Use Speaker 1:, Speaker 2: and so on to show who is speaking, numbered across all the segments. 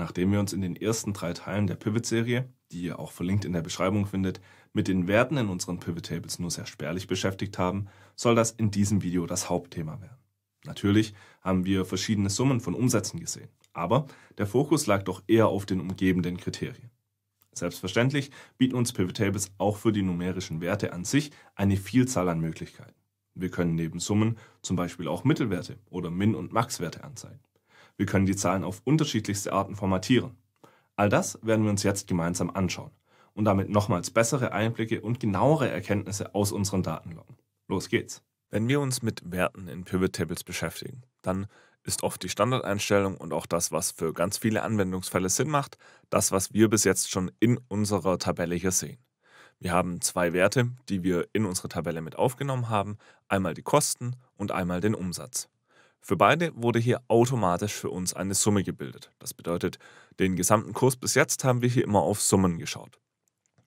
Speaker 1: nachdem wir uns in den ersten drei Teilen der Pivot-Serie, die ihr auch verlinkt in der Beschreibung findet, mit den Werten in unseren Pivot-Tables nur sehr spärlich beschäftigt haben, soll das in diesem Video das Hauptthema werden. Natürlich haben wir verschiedene Summen von Umsätzen gesehen, aber der Fokus lag doch eher auf den umgebenden Kriterien. Selbstverständlich bieten uns Pivot Tables auch für die numerischen Werte an sich eine Vielzahl an Möglichkeiten. Wir können neben Summen zum Beispiel auch Mittelwerte oder Min- und Max-Werte anzeigen. Wir können die Zahlen auf unterschiedlichste Arten formatieren. All das werden wir uns jetzt gemeinsam anschauen und damit nochmals bessere Einblicke und genauere Erkenntnisse aus unseren Daten loggen. Los geht's! Wenn wir uns mit Werten in Pivot Tables beschäftigen, dann ist oft die Standardeinstellung und auch das, was für ganz viele Anwendungsfälle Sinn macht, das, was wir bis jetzt schon in unserer Tabelle hier sehen. Wir haben zwei Werte, die wir in unsere Tabelle mit aufgenommen haben, einmal die Kosten und einmal den Umsatz. Für beide wurde hier automatisch für uns eine Summe gebildet. Das bedeutet, den gesamten Kurs bis jetzt haben wir hier immer auf Summen geschaut.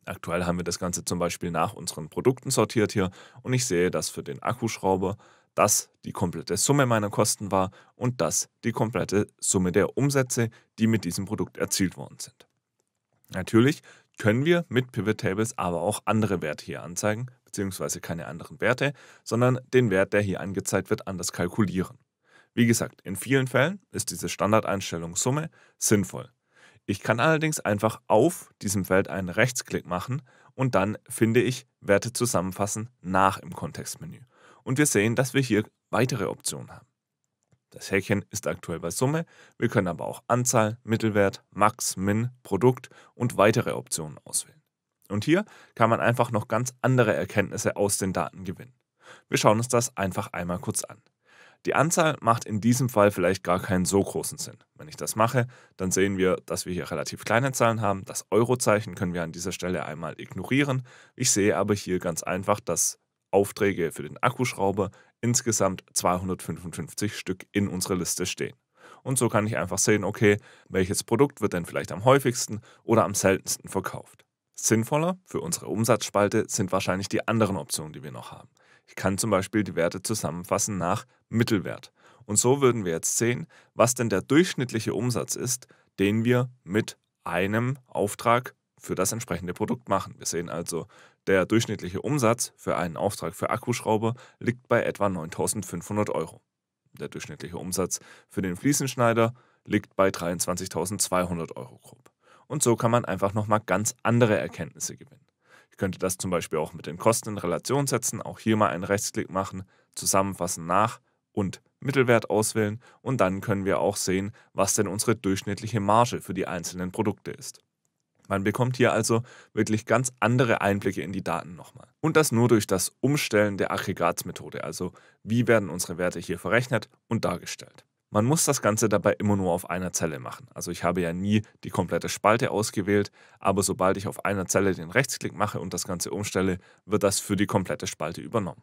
Speaker 1: Aktuell haben wir das Ganze zum Beispiel nach unseren Produkten sortiert hier und ich sehe, dass für den Akkuschrauber das die komplette Summe meiner Kosten war und das die komplette Summe der Umsätze, die mit diesem Produkt erzielt worden sind. Natürlich können wir mit Pivot Tables aber auch andere Werte hier anzeigen, beziehungsweise keine anderen Werte, sondern den Wert, der hier angezeigt wird, anders kalkulieren. Wie gesagt, in vielen Fällen ist diese Standardeinstellung Summe sinnvoll. Ich kann allerdings einfach auf diesem Feld einen Rechtsklick machen und dann finde ich Werte zusammenfassen nach im Kontextmenü. Und wir sehen, dass wir hier weitere Optionen haben. Das Häkchen ist aktuell bei Summe, wir können aber auch Anzahl, Mittelwert, Max, Min, Produkt und weitere Optionen auswählen. Und hier kann man einfach noch ganz andere Erkenntnisse aus den Daten gewinnen. Wir schauen uns das einfach einmal kurz an. Die Anzahl macht in diesem Fall vielleicht gar keinen so großen Sinn. Wenn ich das mache, dann sehen wir, dass wir hier relativ kleine Zahlen haben. Das Eurozeichen können wir an dieser Stelle einmal ignorieren. Ich sehe aber hier ganz einfach, dass Aufträge für den Akkuschrauber insgesamt 255 Stück in unserer Liste stehen. Und so kann ich einfach sehen, okay, welches Produkt wird denn vielleicht am häufigsten oder am seltensten verkauft. Sinnvoller für unsere Umsatzspalte sind wahrscheinlich die anderen Optionen, die wir noch haben. Ich kann zum Beispiel die Werte zusammenfassen nach Mittelwert. Und so würden wir jetzt sehen, was denn der durchschnittliche Umsatz ist, den wir mit einem Auftrag für das entsprechende Produkt machen. Wir sehen also, der durchschnittliche Umsatz für einen Auftrag für Akkuschrauber liegt bei etwa 9.500 Euro. Der durchschnittliche Umsatz für den Fliesenschneider liegt bei 23.200 Euro grob. Und so kann man einfach nochmal ganz andere Erkenntnisse gewinnen. Ihr könntet das zum Beispiel auch mit den Kosten in Relation setzen, auch hier mal einen Rechtsklick machen, zusammenfassen nach und Mittelwert auswählen und dann können wir auch sehen, was denn unsere durchschnittliche Marge für die einzelnen Produkte ist. Man bekommt hier also wirklich ganz andere Einblicke in die Daten nochmal. Und das nur durch das Umstellen der Aggregatsmethode, also wie werden unsere Werte hier verrechnet und dargestellt. Man muss das Ganze dabei immer nur auf einer Zelle machen. Also ich habe ja nie die komplette Spalte ausgewählt, aber sobald ich auf einer Zelle den Rechtsklick mache und das Ganze umstelle, wird das für die komplette Spalte übernommen.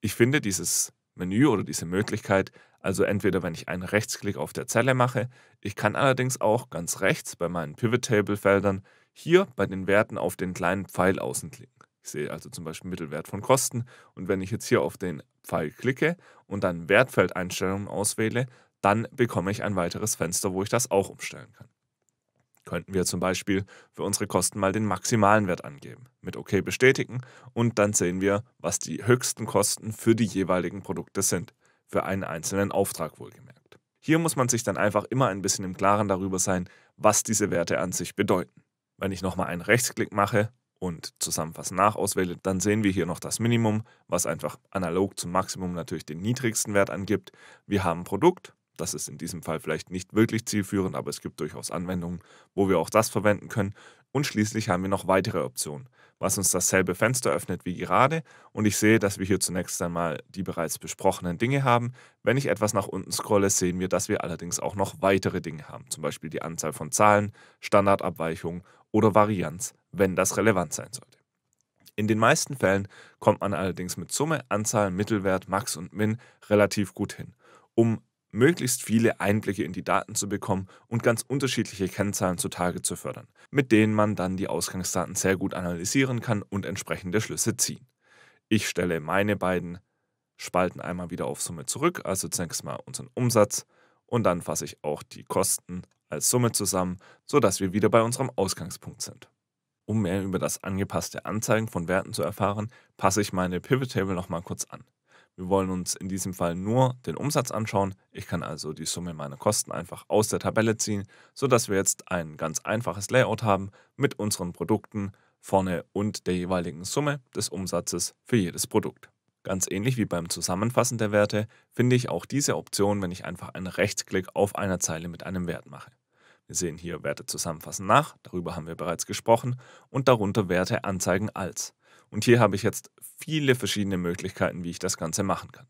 Speaker 1: Ich finde dieses Menü oder diese Möglichkeit, also entweder wenn ich einen Rechtsklick auf der Zelle mache, ich kann allerdings auch ganz rechts bei meinen Pivot Table Feldern hier bei den Werten auf den kleinen Pfeil außen klicken. Ich sehe also zum Beispiel Mittelwert von Kosten und wenn ich jetzt hier auf den Pfeil klicke und dann Wertfeldeinstellungen auswähle, dann bekomme ich ein weiteres Fenster, wo ich das auch umstellen kann. Könnten wir zum Beispiel für unsere Kosten mal den maximalen Wert angeben, mit OK bestätigen und dann sehen wir, was die höchsten Kosten für die jeweiligen Produkte sind, für einen einzelnen Auftrag wohlgemerkt. Hier muss man sich dann einfach immer ein bisschen im Klaren darüber sein, was diese Werte an sich bedeuten. Wenn ich nochmal einen Rechtsklick mache und Zusammenfassen nach auswähle, dann sehen wir hier noch das Minimum, was einfach analog zum Maximum natürlich den niedrigsten Wert angibt. Wir haben Produkt, das ist in diesem Fall vielleicht nicht wirklich zielführend, aber es gibt durchaus Anwendungen, wo wir auch das verwenden können. Und schließlich haben wir noch weitere Optionen, was uns dasselbe Fenster öffnet wie gerade. Und ich sehe, dass wir hier zunächst einmal die bereits besprochenen Dinge haben. Wenn ich etwas nach unten scrolle, sehen wir, dass wir allerdings auch noch weitere Dinge haben, zum Beispiel die Anzahl von Zahlen, Standardabweichungen oder Varianz, wenn das relevant sein sollte. In den meisten Fällen kommt man allerdings mit Summe, Anzahl, Mittelwert, Max und Min relativ gut hin um möglichst viele Einblicke in die Daten zu bekommen und ganz unterschiedliche Kennzahlen zutage zu fördern, mit denen man dann die Ausgangsdaten sehr gut analysieren kann und entsprechende Schlüsse ziehen. Ich stelle meine beiden Spalten einmal wieder auf Summe zurück, also zunächst mal unseren Umsatz und dann fasse ich auch die Kosten als Summe zusammen, sodass wir wieder bei unserem Ausgangspunkt sind. Um mehr über das angepasste Anzeigen von Werten zu erfahren, passe ich meine Pivot Table nochmal kurz an. Wir wollen uns in diesem Fall nur den Umsatz anschauen. Ich kann also die Summe meiner Kosten einfach aus der Tabelle ziehen, sodass wir jetzt ein ganz einfaches Layout haben mit unseren Produkten vorne und der jeweiligen Summe des Umsatzes für jedes Produkt. Ganz ähnlich wie beim Zusammenfassen der Werte finde ich auch diese Option, wenn ich einfach einen Rechtsklick auf einer Zeile mit einem Wert mache. Wir sehen hier Werte zusammenfassen nach, darüber haben wir bereits gesprochen, und darunter Werte anzeigen als. Und hier habe ich jetzt viele verschiedene Möglichkeiten, wie ich das Ganze machen kann.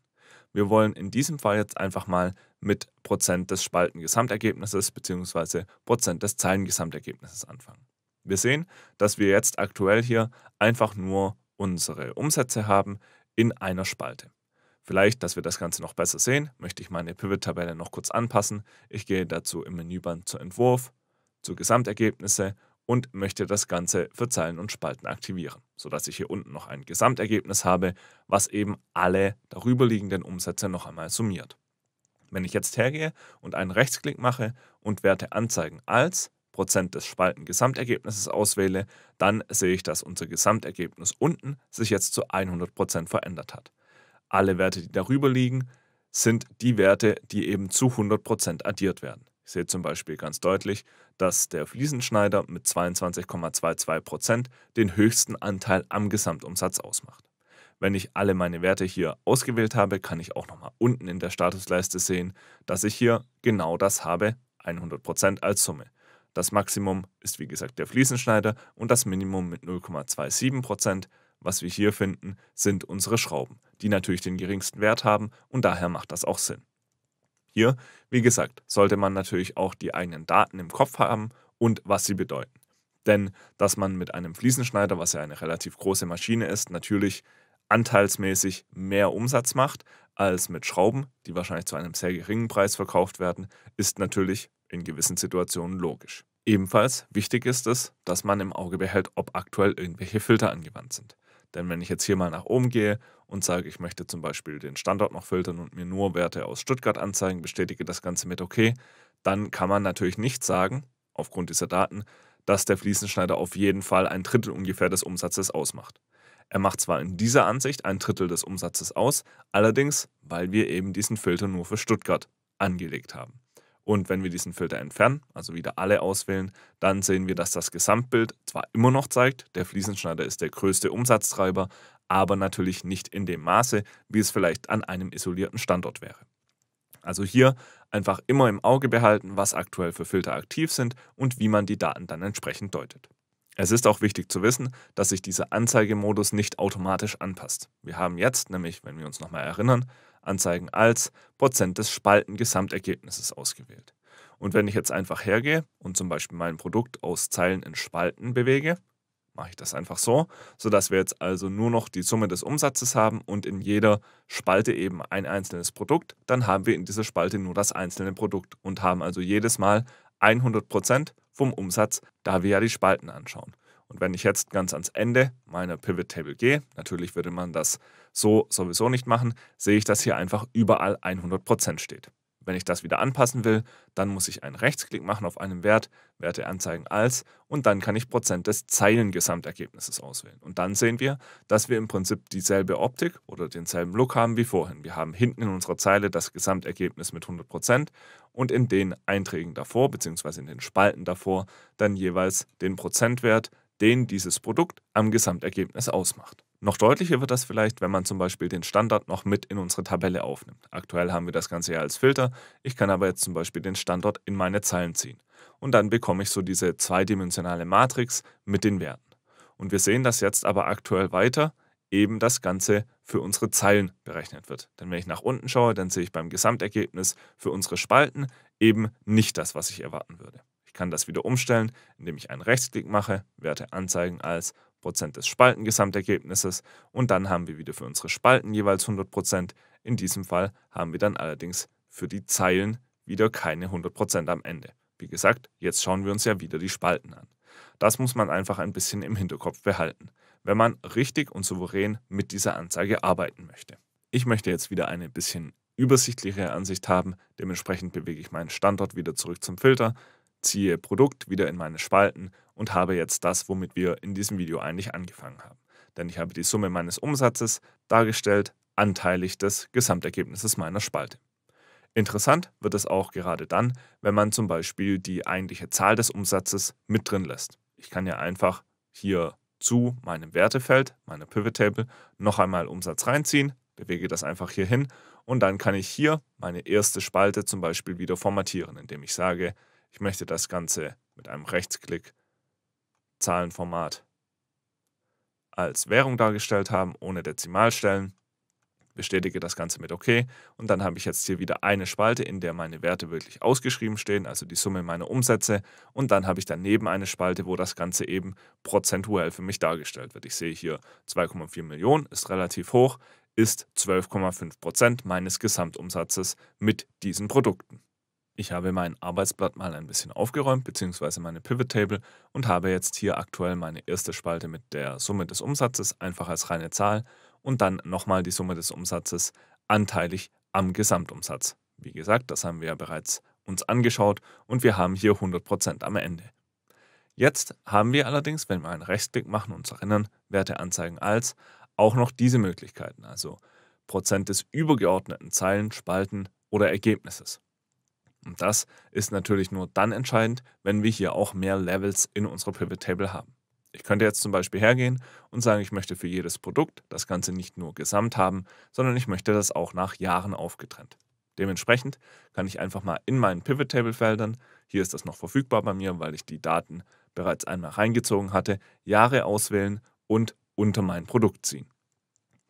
Speaker 1: Wir wollen in diesem Fall jetzt einfach mal mit Prozent des Spaltengesamtergebnisses bzw. Prozent des Zeilengesamtergebnisses anfangen. Wir sehen, dass wir jetzt aktuell hier einfach nur unsere Umsätze haben in einer Spalte. Vielleicht, dass wir das Ganze noch besser sehen, möchte ich meine Pivot-Tabelle noch kurz anpassen. Ich gehe dazu im Menüband zu Entwurf, zu Gesamtergebnisse und möchte das Ganze für Zeilen und Spalten aktivieren, sodass ich hier unten noch ein Gesamtergebnis habe, was eben alle darüberliegenden Umsätze noch einmal summiert. Wenn ich jetzt hergehe und einen Rechtsklick mache und Werte anzeigen als Prozent des Spalten-Gesamtergebnisses auswähle, dann sehe ich, dass unser Gesamtergebnis unten sich jetzt zu 100% Prozent verändert hat. Alle Werte, die darüber liegen, sind die Werte, die eben zu 100% Prozent addiert werden. Ich sehe zum Beispiel ganz deutlich, dass der Fliesenschneider mit 22,22 den höchsten Anteil am Gesamtumsatz ausmacht. Wenn ich alle meine Werte hier ausgewählt habe, kann ich auch nochmal unten in der Statusleiste sehen, dass ich hier genau das habe, 100% als Summe. Das Maximum ist wie gesagt der Fliesenschneider und das Minimum mit 0,27%, was wir hier finden, sind unsere Schrauben, die natürlich den geringsten Wert haben und daher macht das auch Sinn. Hier, wie gesagt, sollte man natürlich auch die eigenen Daten im Kopf haben und was sie bedeuten. Denn dass man mit einem Fliesenschneider, was ja eine relativ große Maschine ist, natürlich anteilsmäßig mehr Umsatz macht als mit Schrauben, die wahrscheinlich zu einem sehr geringen Preis verkauft werden, ist natürlich in gewissen Situationen logisch. Ebenfalls wichtig ist es, dass man im Auge behält, ob aktuell irgendwelche Filter angewandt sind. Denn wenn ich jetzt hier mal nach oben gehe und sage, ich möchte zum Beispiel den Standort noch filtern und mir nur Werte aus Stuttgart anzeigen, bestätige das Ganze mit OK, dann kann man natürlich nicht sagen, aufgrund dieser Daten, dass der Fliesenschneider auf jeden Fall ein Drittel ungefähr des Umsatzes ausmacht. Er macht zwar in dieser Ansicht ein Drittel des Umsatzes aus, allerdings, weil wir eben diesen Filter nur für Stuttgart angelegt haben. Und wenn wir diesen Filter entfernen, also wieder alle auswählen, dann sehen wir, dass das Gesamtbild zwar immer noch zeigt, der Fliesenschneider ist der größte Umsatztreiber, aber natürlich nicht in dem Maße, wie es vielleicht an einem isolierten Standort wäre. Also hier einfach immer im Auge behalten, was aktuell für Filter aktiv sind und wie man die Daten dann entsprechend deutet. Es ist auch wichtig zu wissen, dass sich dieser Anzeigemodus nicht automatisch anpasst. Wir haben jetzt nämlich, wenn wir uns nochmal erinnern, Anzeigen als Prozent des Spaltengesamtergebnisses ausgewählt. Und wenn ich jetzt einfach hergehe und zum Beispiel mein Produkt aus Zeilen in Spalten bewege, mache ich das einfach so, sodass wir jetzt also nur noch die Summe des Umsatzes haben und in jeder Spalte eben ein einzelnes Produkt. Dann haben wir in dieser Spalte nur das einzelne Produkt und haben also jedes Mal 100% vom Umsatz, da wir ja die Spalten anschauen. Und wenn ich jetzt ganz ans Ende meiner Pivot Table gehe, natürlich würde man das so sowieso nicht machen, sehe ich, dass hier einfach überall 100% steht. Wenn ich das wieder anpassen will, dann muss ich einen Rechtsklick machen auf einem Wert, Werte anzeigen als und dann kann ich Prozent des Zeilengesamtergebnisses auswählen. Und dann sehen wir, dass wir im Prinzip dieselbe Optik oder denselben Look haben wie vorhin. Wir haben hinten in unserer Zeile das Gesamtergebnis mit 100% und in den Einträgen davor bzw. in den Spalten davor dann jeweils den Prozentwert, den dieses Produkt am Gesamtergebnis ausmacht. Noch deutlicher wird das vielleicht, wenn man zum Beispiel den Standort noch mit in unsere Tabelle aufnimmt. Aktuell haben wir das Ganze ja als Filter. Ich kann aber jetzt zum Beispiel den Standort in meine Zeilen ziehen. Und dann bekomme ich so diese zweidimensionale Matrix mit den Werten. Und wir sehen, dass jetzt aber aktuell weiter eben das Ganze für unsere Zeilen berechnet wird. Denn wenn ich nach unten schaue, dann sehe ich beim Gesamtergebnis für unsere Spalten eben nicht das, was ich erwarten würde. Ich kann das wieder umstellen, indem ich einen Rechtsklick mache, Werte anzeigen als Prozent des Spaltengesamtergebnisses und dann haben wir wieder für unsere Spalten jeweils 100 In diesem Fall haben wir dann allerdings für die Zeilen wieder keine 100 am Ende. Wie gesagt, jetzt schauen wir uns ja wieder die Spalten an. Das muss man einfach ein bisschen im Hinterkopf behalten, wenn man richtig und souverän mit dieser Anzeige arbeiten möchte. Ich möchte jetzt wieder eine bisschen übersichtlichere Ansicht haben, dementsprechend bewege ich meinen Standort wieder zurück zum Filter, ziehe Produkt wieder in meine Spalten und habe jetzt das, womit wir in diesem Video eigentlich angefangen haben. Denn ich habe die Summe meines Umsatzes dargestellt, anteilig des Gesamtergebnisses meiner Spalte. Interessant wird es auch gerade dann, wenn man zum Beispiel die eigentliche Zahl des Umsatzes mit drin lässt. Ich kann ja einfach hier zu meinem Wertefeld, meiner Pivot Table, noch einmal Umsatz reinziehen, bewege das einfach hier hin und dann kann ich hier meine erste Spalte zum Beispiel wieder formatieren, indem ich sage, ich möchte das Ganze mit einem Rechtsklick Zahlenformat als Währung dargestellt haben, ohne Dezimalstellen. Bestätige das Ganze mit OK und dann habe ich jetzt hier wieder eine Spalte, in der meine Werte wirklich ausgeschrieben stehen, also die Summe meiner Umsätze und dann habe ich daneben eine Spalte, wo das Ganze eben prozentuell für mich dargestellt wird. Ich sehe hier 2,4 Millionen, ist relativ hoch, ist 12,5 Prozent meines Gesamtumsatzes mit diesen Produkten. Ich habe mein Arbeitsblatt mal ein bisschen aufgeräumt, beziehungsweise meine Pivot Table und habe jetzt hier aktuell meine erste Spalte mit der Summe des Umsatzes einfach als reine Zahl und dann nochmal die Summe des Umsatzes anteilig am Gesamtumsatz. Wie gesagt, das haben wir ja bereits uns angeschaut und wir haben hier 100% am Ende. Jetzt haben wir allerdings, wenn wir einen Rechtsklick machen und uns erinnern, Werte anzeigen als, auch noch diese Möglichkeiten, also Prozent des übergeordneten Zeilen, Spalten oder Ergebnisses. Und das ist natürlich nur dann entscheidend, wenn wir hier auch mehr Levels in unserer Pivot Table haben. Ich könnte jetzt zum Beispiel hergehen und sagen, ich möchte für jedes Produkt das Ganze nicht nur gesamt haben, sondern ich möchte das auch nach Jahren aufgetrennt. Dementsprechend kann ich einfach mal in meinen Pivot Table Feldern, hier ist das noch verfügbar bei mir, weil ich die Daten bereits einmal reingezogen hatte, Jahre auswählen und unter mein Produkt ziehen.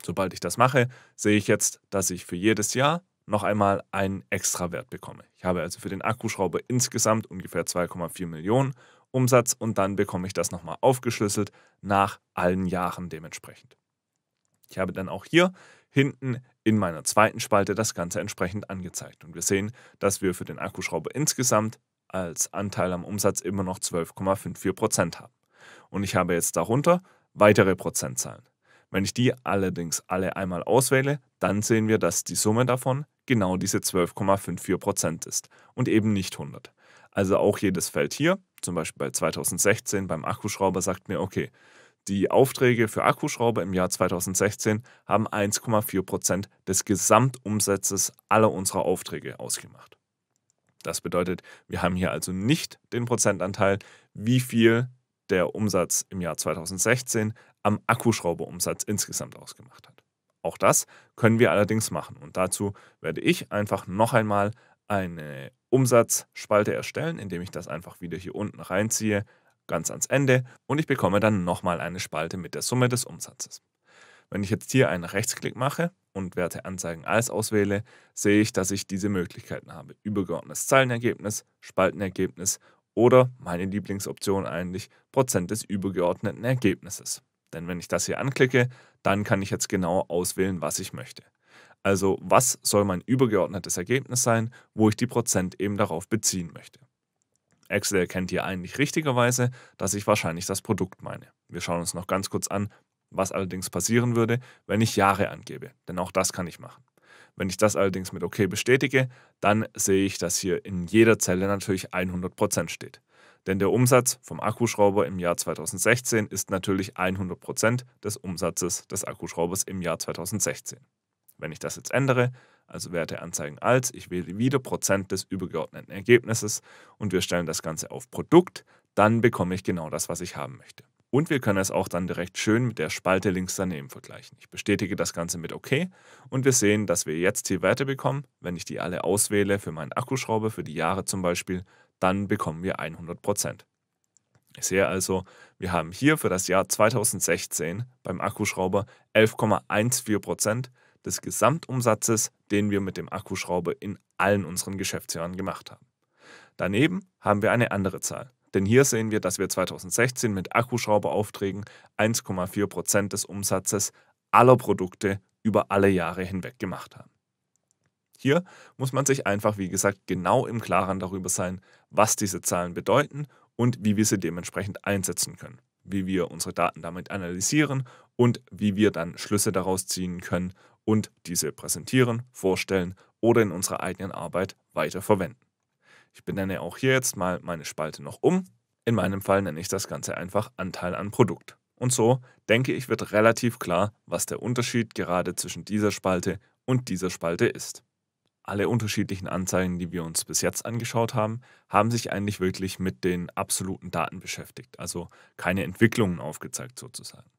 Speaker 1: Sobald ich das mache, sehe ich jetzt, dass ich für jedes Jahr noch einmal einen extra Wert bekomme. Ich habe also für den Akkuschrauber insgesamt ungefähr 2,4 Millionen Umsatz und dann bekomme ich das nochmal aufgeschlüsselt nach allen Jahren dementsprechend. Ich habe dann auch hier hinten in meiner zweiten Spalte das Ganze entsprechend angezeigt und wir sehen, dass wir für den Akkuschrauber insgesamt als Anteil am Umsatz immer noch 12,54% haben. Und ich habe jetzt darunter weitere Prozentzahlen. Wenn ich die allerdings alle einmal auswähle, dann sehen wir, dass die Summe davon genau diese 12,54 ist und eben nicht 100. Also auch jedes Feld hier, zum Beispiel bei 2016 beim Akkuschrauber, sagt mir, okay, die Aufträge für Akkuschrauber im Jahr 2016 haben 1,4 des Gesamtumsatzes aller unserer Aufträge ausgemacht. Das bedeutet, wir haben hier also nicht den Prozentanteil, wie viel der Umsatz im Jahr 2016 am Akkuschrauberumsatz insgesamt ausgemacht hat. Auch das können wir allerdings machen. Und dazu werde ich einfach noch einmal eine Umsatzspalte erstellen, indem ich das einfach wieder hier unten reinziehe, ganz ans Ende. Und ich bekomme dann nochmal eine Spalte mit der Summe des Umsatzes. Wenn ich jetzt hier einen Rechtsklick mache und Werte anzeigen als auswähle, sehe ich, dass ich diese Möglichkeiten habe. Übergeordnetes Zeilenergebnis, Spaltenergebnis oder meine Lieblingsoption eigentlich Prozent des übergeordneten Ergebnisses. Denn wenn ich das hier anklicke, dann kann ich jetzt genau auswählen, was ich möchte. Also was soll mein übergeordnetes Ergebnis sein, wo ich die Prozent eben darauf beziehen möchte. Excel erkennt hier eigentlich richtigerweise, dass ich wahrscheinlich das Produkt meine. Wir schauen uns noch ganz kurz an, was allerdings passieren würde, wenn ich Jahre angebe, denn auch das kann ich machen. Wenn ich das allerdings mit OK bestätige, dann sehe ich, dass hier in jeder Zelle natürlich 100% steht. Denn der Umsatz vom Akkuschrauber im Jahr 2016 ist natürlich 100% des Umsatzes des Akkuschraubers im Jahr 2016. Wenn ich das jetzt ändere, also Werte anzeigen als, ich wähle wieder Prozent des übergeordneten Ergebnisses und wir stellen das Ganze auf Produkt, dann bekomme ich genau das, was ich haben möchte. Und wir können es auch dann direkt schön mit der Spalte links daneben vergleichen. Ich bestätige das Ganze mit OK und wir sehen, dass wir jetzt hier Werte bekommen. Wenn ich die alle auswähle für meinen Akkuschrauber für die Jahre zum Beispiel, dann bekommen wir 100 Prozent. Ich sehe also, wir haben hier für das Jahr 2016 beim Akkuschrauber 11,14 Prozent des Gesamtumsatzes, den wir mit dem Akkuschrauber in allen unseren Geschäftsjahren gemacht haben. Daneben haben wir eine andere Zahl, denn hier sehen wir, dass wir 2016 mit Akkuschrauberaufträgen 1,4 Prozent des Umsatzes aller Produkte über alle Jahre hinweg gemacht haben. Hier muss man sich einfach, wie gesagt, genau im Klaren darüber sein, was diese Zahlen bedeuten und wie wir sie dementsprechend einsetzen können, wie wir unsere Daten damit analysieren und wie wir dann Schlüsse daraus ziehen können und diese präsentieren, vorstellen oder in unserer eigenen Arbeit weiter verwenden. Ich benenne auch hier jetzt mal meine Spalte noch um. In meinem Fall nenne ich das Ganze einfach Anteil an Produkt. Und so, denke ich, wird relativ klar, was der Unterschied gerade zwischen dieser Spalte und dieser Spalte ist alle unterschiedlichen Anzeigen, die wir uns bis jetzt angeschaut haben, haben sich eigentlich wirklich mit den absoluten Daten beschäftigt, also keine Entwicklungen aufgezeigt sozusagen.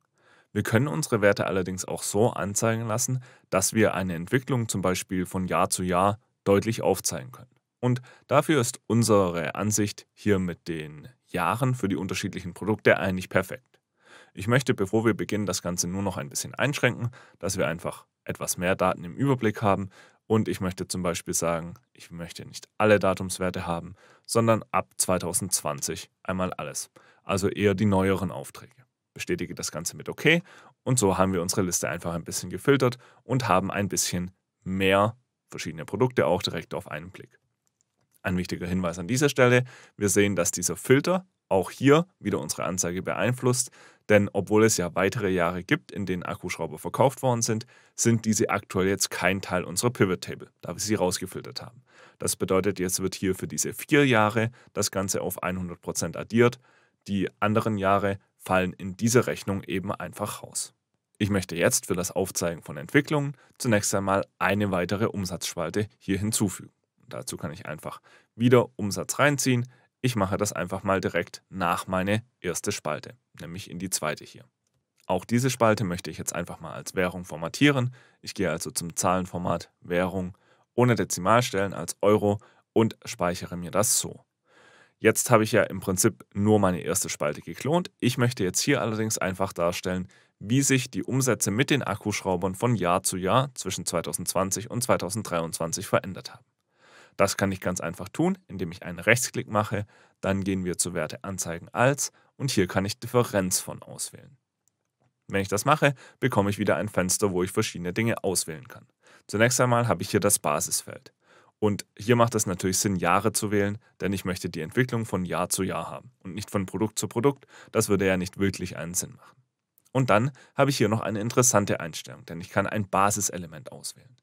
Speaker 1: Wir können unsere Werte allerdings auch so anzeigen lassen, dass wir eine Entwicklung zum Beispiel von Jahr zu Jahr deutlich aufzeigen können. Und dafür ist unsere Ansicht hier mit den Jahren für die unterschiedlichen Produkte eigentlich perfekt. Ich möchte, bevor wir beginnen, das Ganze nur noch ein bisschen einschränken, dass wir einfach etwas mehr Daten im Überblick haben und ich möchte zum Beispiel sagen, ich möchte nicht alle Datumswerte haben, sondern ab 2020 einmal alles. Also eher die neueren Aufträge. Bestätige das Ganze mit OK und so haben wir unsere Liste einfach ein bisschen gefiltert und haben ein bisschen mehr verschiedene Produkte auch direkt auf einen Blick. Ein wichtiger Hinweis an dieser Stelle, wir sehen, dass dieser Filter auch hier wieder unsere Anzeige beeinflusst, denn obwohl es ja weitere Jahre gibt, in denen Akkuschrauber verkauft worden sind, sind diese aktuell jetzt kein Teil unserer Pivot Table, da wir sie rausgefiltert haben. Das bedeutet, jetzt wird hier für diese vier Jahre das Ganze auf 100% addiert. Die anderen Jahre fallen in dieser Rechnung eben einfach raus. Ich möchte jetzt für das Aufzeigen von Entwicklungen zunächst einmal eine weitere Umsatzspalte hier hinzufügen. Dazu kann ich einfach wieder Umsatz reinziehen, ich mache das einfach mal direkt nach meine erste Spalte, nämlich in die zweite hier. Auch diese Spalte möchte ich jetzt einfach mal als Währung formatieren. Ich gehe also zum Zahlenformat Währung ohne Dezimalstellen als Euro und speichere mir das so. Jetzt habe ich ja im Prinzip nur meine erste Spalte geklont. Ich möchte jetzt hier allerdings einfach darstellen, wie sich die Umsätze mit den Akkuschraubern von Jahr zu Jahr zwischen 2020 und 2023 verändert haben. Das kann ich ganz einfach tun, indem ich einen Rechtsklick mache, dann gehen wir zu Werte anzeigen als und hier kann ich Differenz von auswählen. Wenn ich das mache, bekomme ich wieder ein Fenster, wo ich verschiedene Dinge auswählen kann. Zunächst einmal habe ich hier das Basisfeld. Und hier macht es natürlich Sinn, Jahre zu wählen, denn ich möchte die Entwicklung von Jahr zu Jahr haben und nicht von Produkt zu Produkt. Das würde ja nicht wirklich einen Sinn machen. Und dann habe ich hier noch eine interessante Einstellung, denn ich kann ein Basiselement auswählen.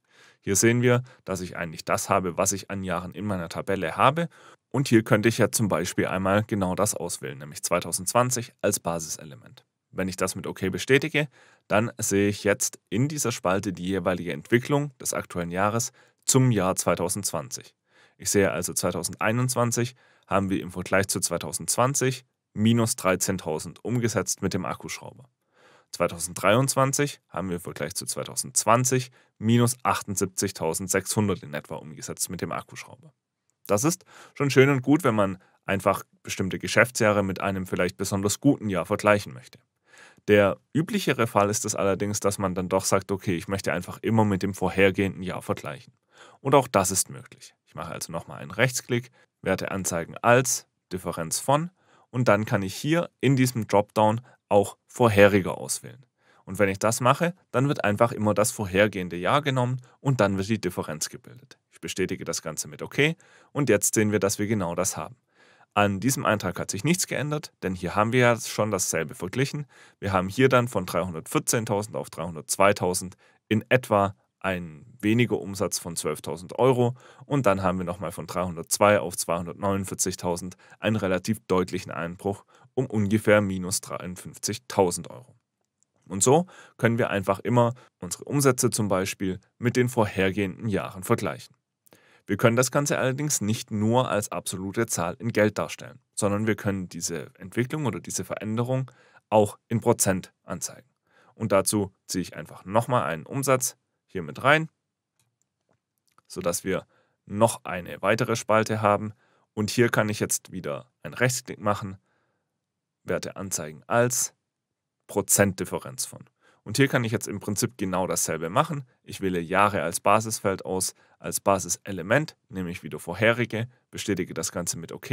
Speaker 1: Hier sehen wir, dass ich eigentlich das habe, was ich an Jahren in meiner Tabelle habe. Und hier könnte ich ja zum Beispiel einmal genau das auswählen, nämlich 2020 als Basiselement. Wenn ich das mit OK bestätige, dann sehe ich jetzt in dieser Spalte die jeweilige Entwicklung des aktuellen Jahres zum Jahr 2020. Ich sehe also 2021 haben wir im Vergleich zu 2020 minus 13.000 umgesetzt mit dem Akkuschrauber. 2023 haben wir im Vergleich zu 2020 minus 78.600 in etwa umgesetzt mit dem Akkuschrauber. Das ist schon schön und gut, wenn man einfach bestimmte Geschäftsjahre mit einem vielleicht besonders guten Jahr vergleichen möchte. Der üblichere Fall ist es allerdings, dass man dann doch sagt, okay, ich möchte einfach immer mit dem vorhergehenden Jahr vergleichen. Und auch das ist möglich. Ich mache also nochmal einen Rechtsklick, Werte anzeigen als, Differenz von und dann kann ich hier in diesem Dropdown auch vorheriger auswählen. Und wenn ich das mache, dann wird einfach immer das vorhergehende Jahr genommen und dann wird die Differenz gebildet. Ich bestätige das Ganze mit OK und jetzt sehen wir, dass wir genau das haben. An diesem Eintrag hat sich nichts geändert, denn hier haben wir ja schon dasselbe verglichen. Wir haben hier dann von 314.000 auf 302.000 in etwa einen weniger Umsatz von 12.000 Euro und dann haben wir nochmal von 302 auf 249.000 einen relativ deutlichen Einbruch um ungefähr minus 53.000 Euro. Und so können wir einfach immer unsere Umsätze zum Beispiel mit den vorhergehenden Jahren vergleichen. Wir können das Ganze allerdings nicht nur als absolute Zahl in Geld darstellen, sondern wir können diese Entwicklung oder diese Veränderung auch in Prozent anzeigen. Und dazu ziehe ich einfach nochmal einen Umsatz hier mit rein, sodass wir noch eine weitere Spalte haben. Und hier kann ich jetzt wieder einen Rechtsklick machen, Werte anzeigen als Prozentdifferenz von. Und hier kann ich jetzt im Prinzip genau dasselbe machen. Ich wähle Jahre als Basisfeld aus, als Basiselement, nehme ich wieder vorherige, bestätige das Ganze mit OK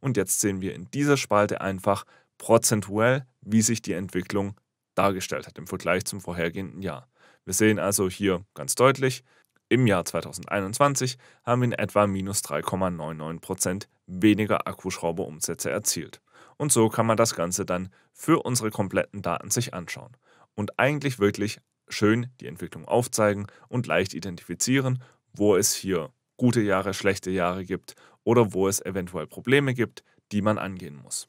Speaker 1: und jetzt sehen wir in dieser Spalte einfach prozentuell, wie sich die Entwicklung dargestellt hat im Vergleich zum vorhergehenden Jahr. Wir sehen also hier ganz deutlich, im Jahr 2021 haben wir in etwa minus 3,99% weniger Akkuschrauberumsätze erzielt. Und so kann man das Ganze dann für unsere kompletten Daten sich anschauen und eigentlich wirklich schön die Entwicklung aufzeigen und leicht identifizieren, wo es hier gute Jahre, schlechte Jahre gibt oder wo es eventuell Probleme gibt, die man angehen muss.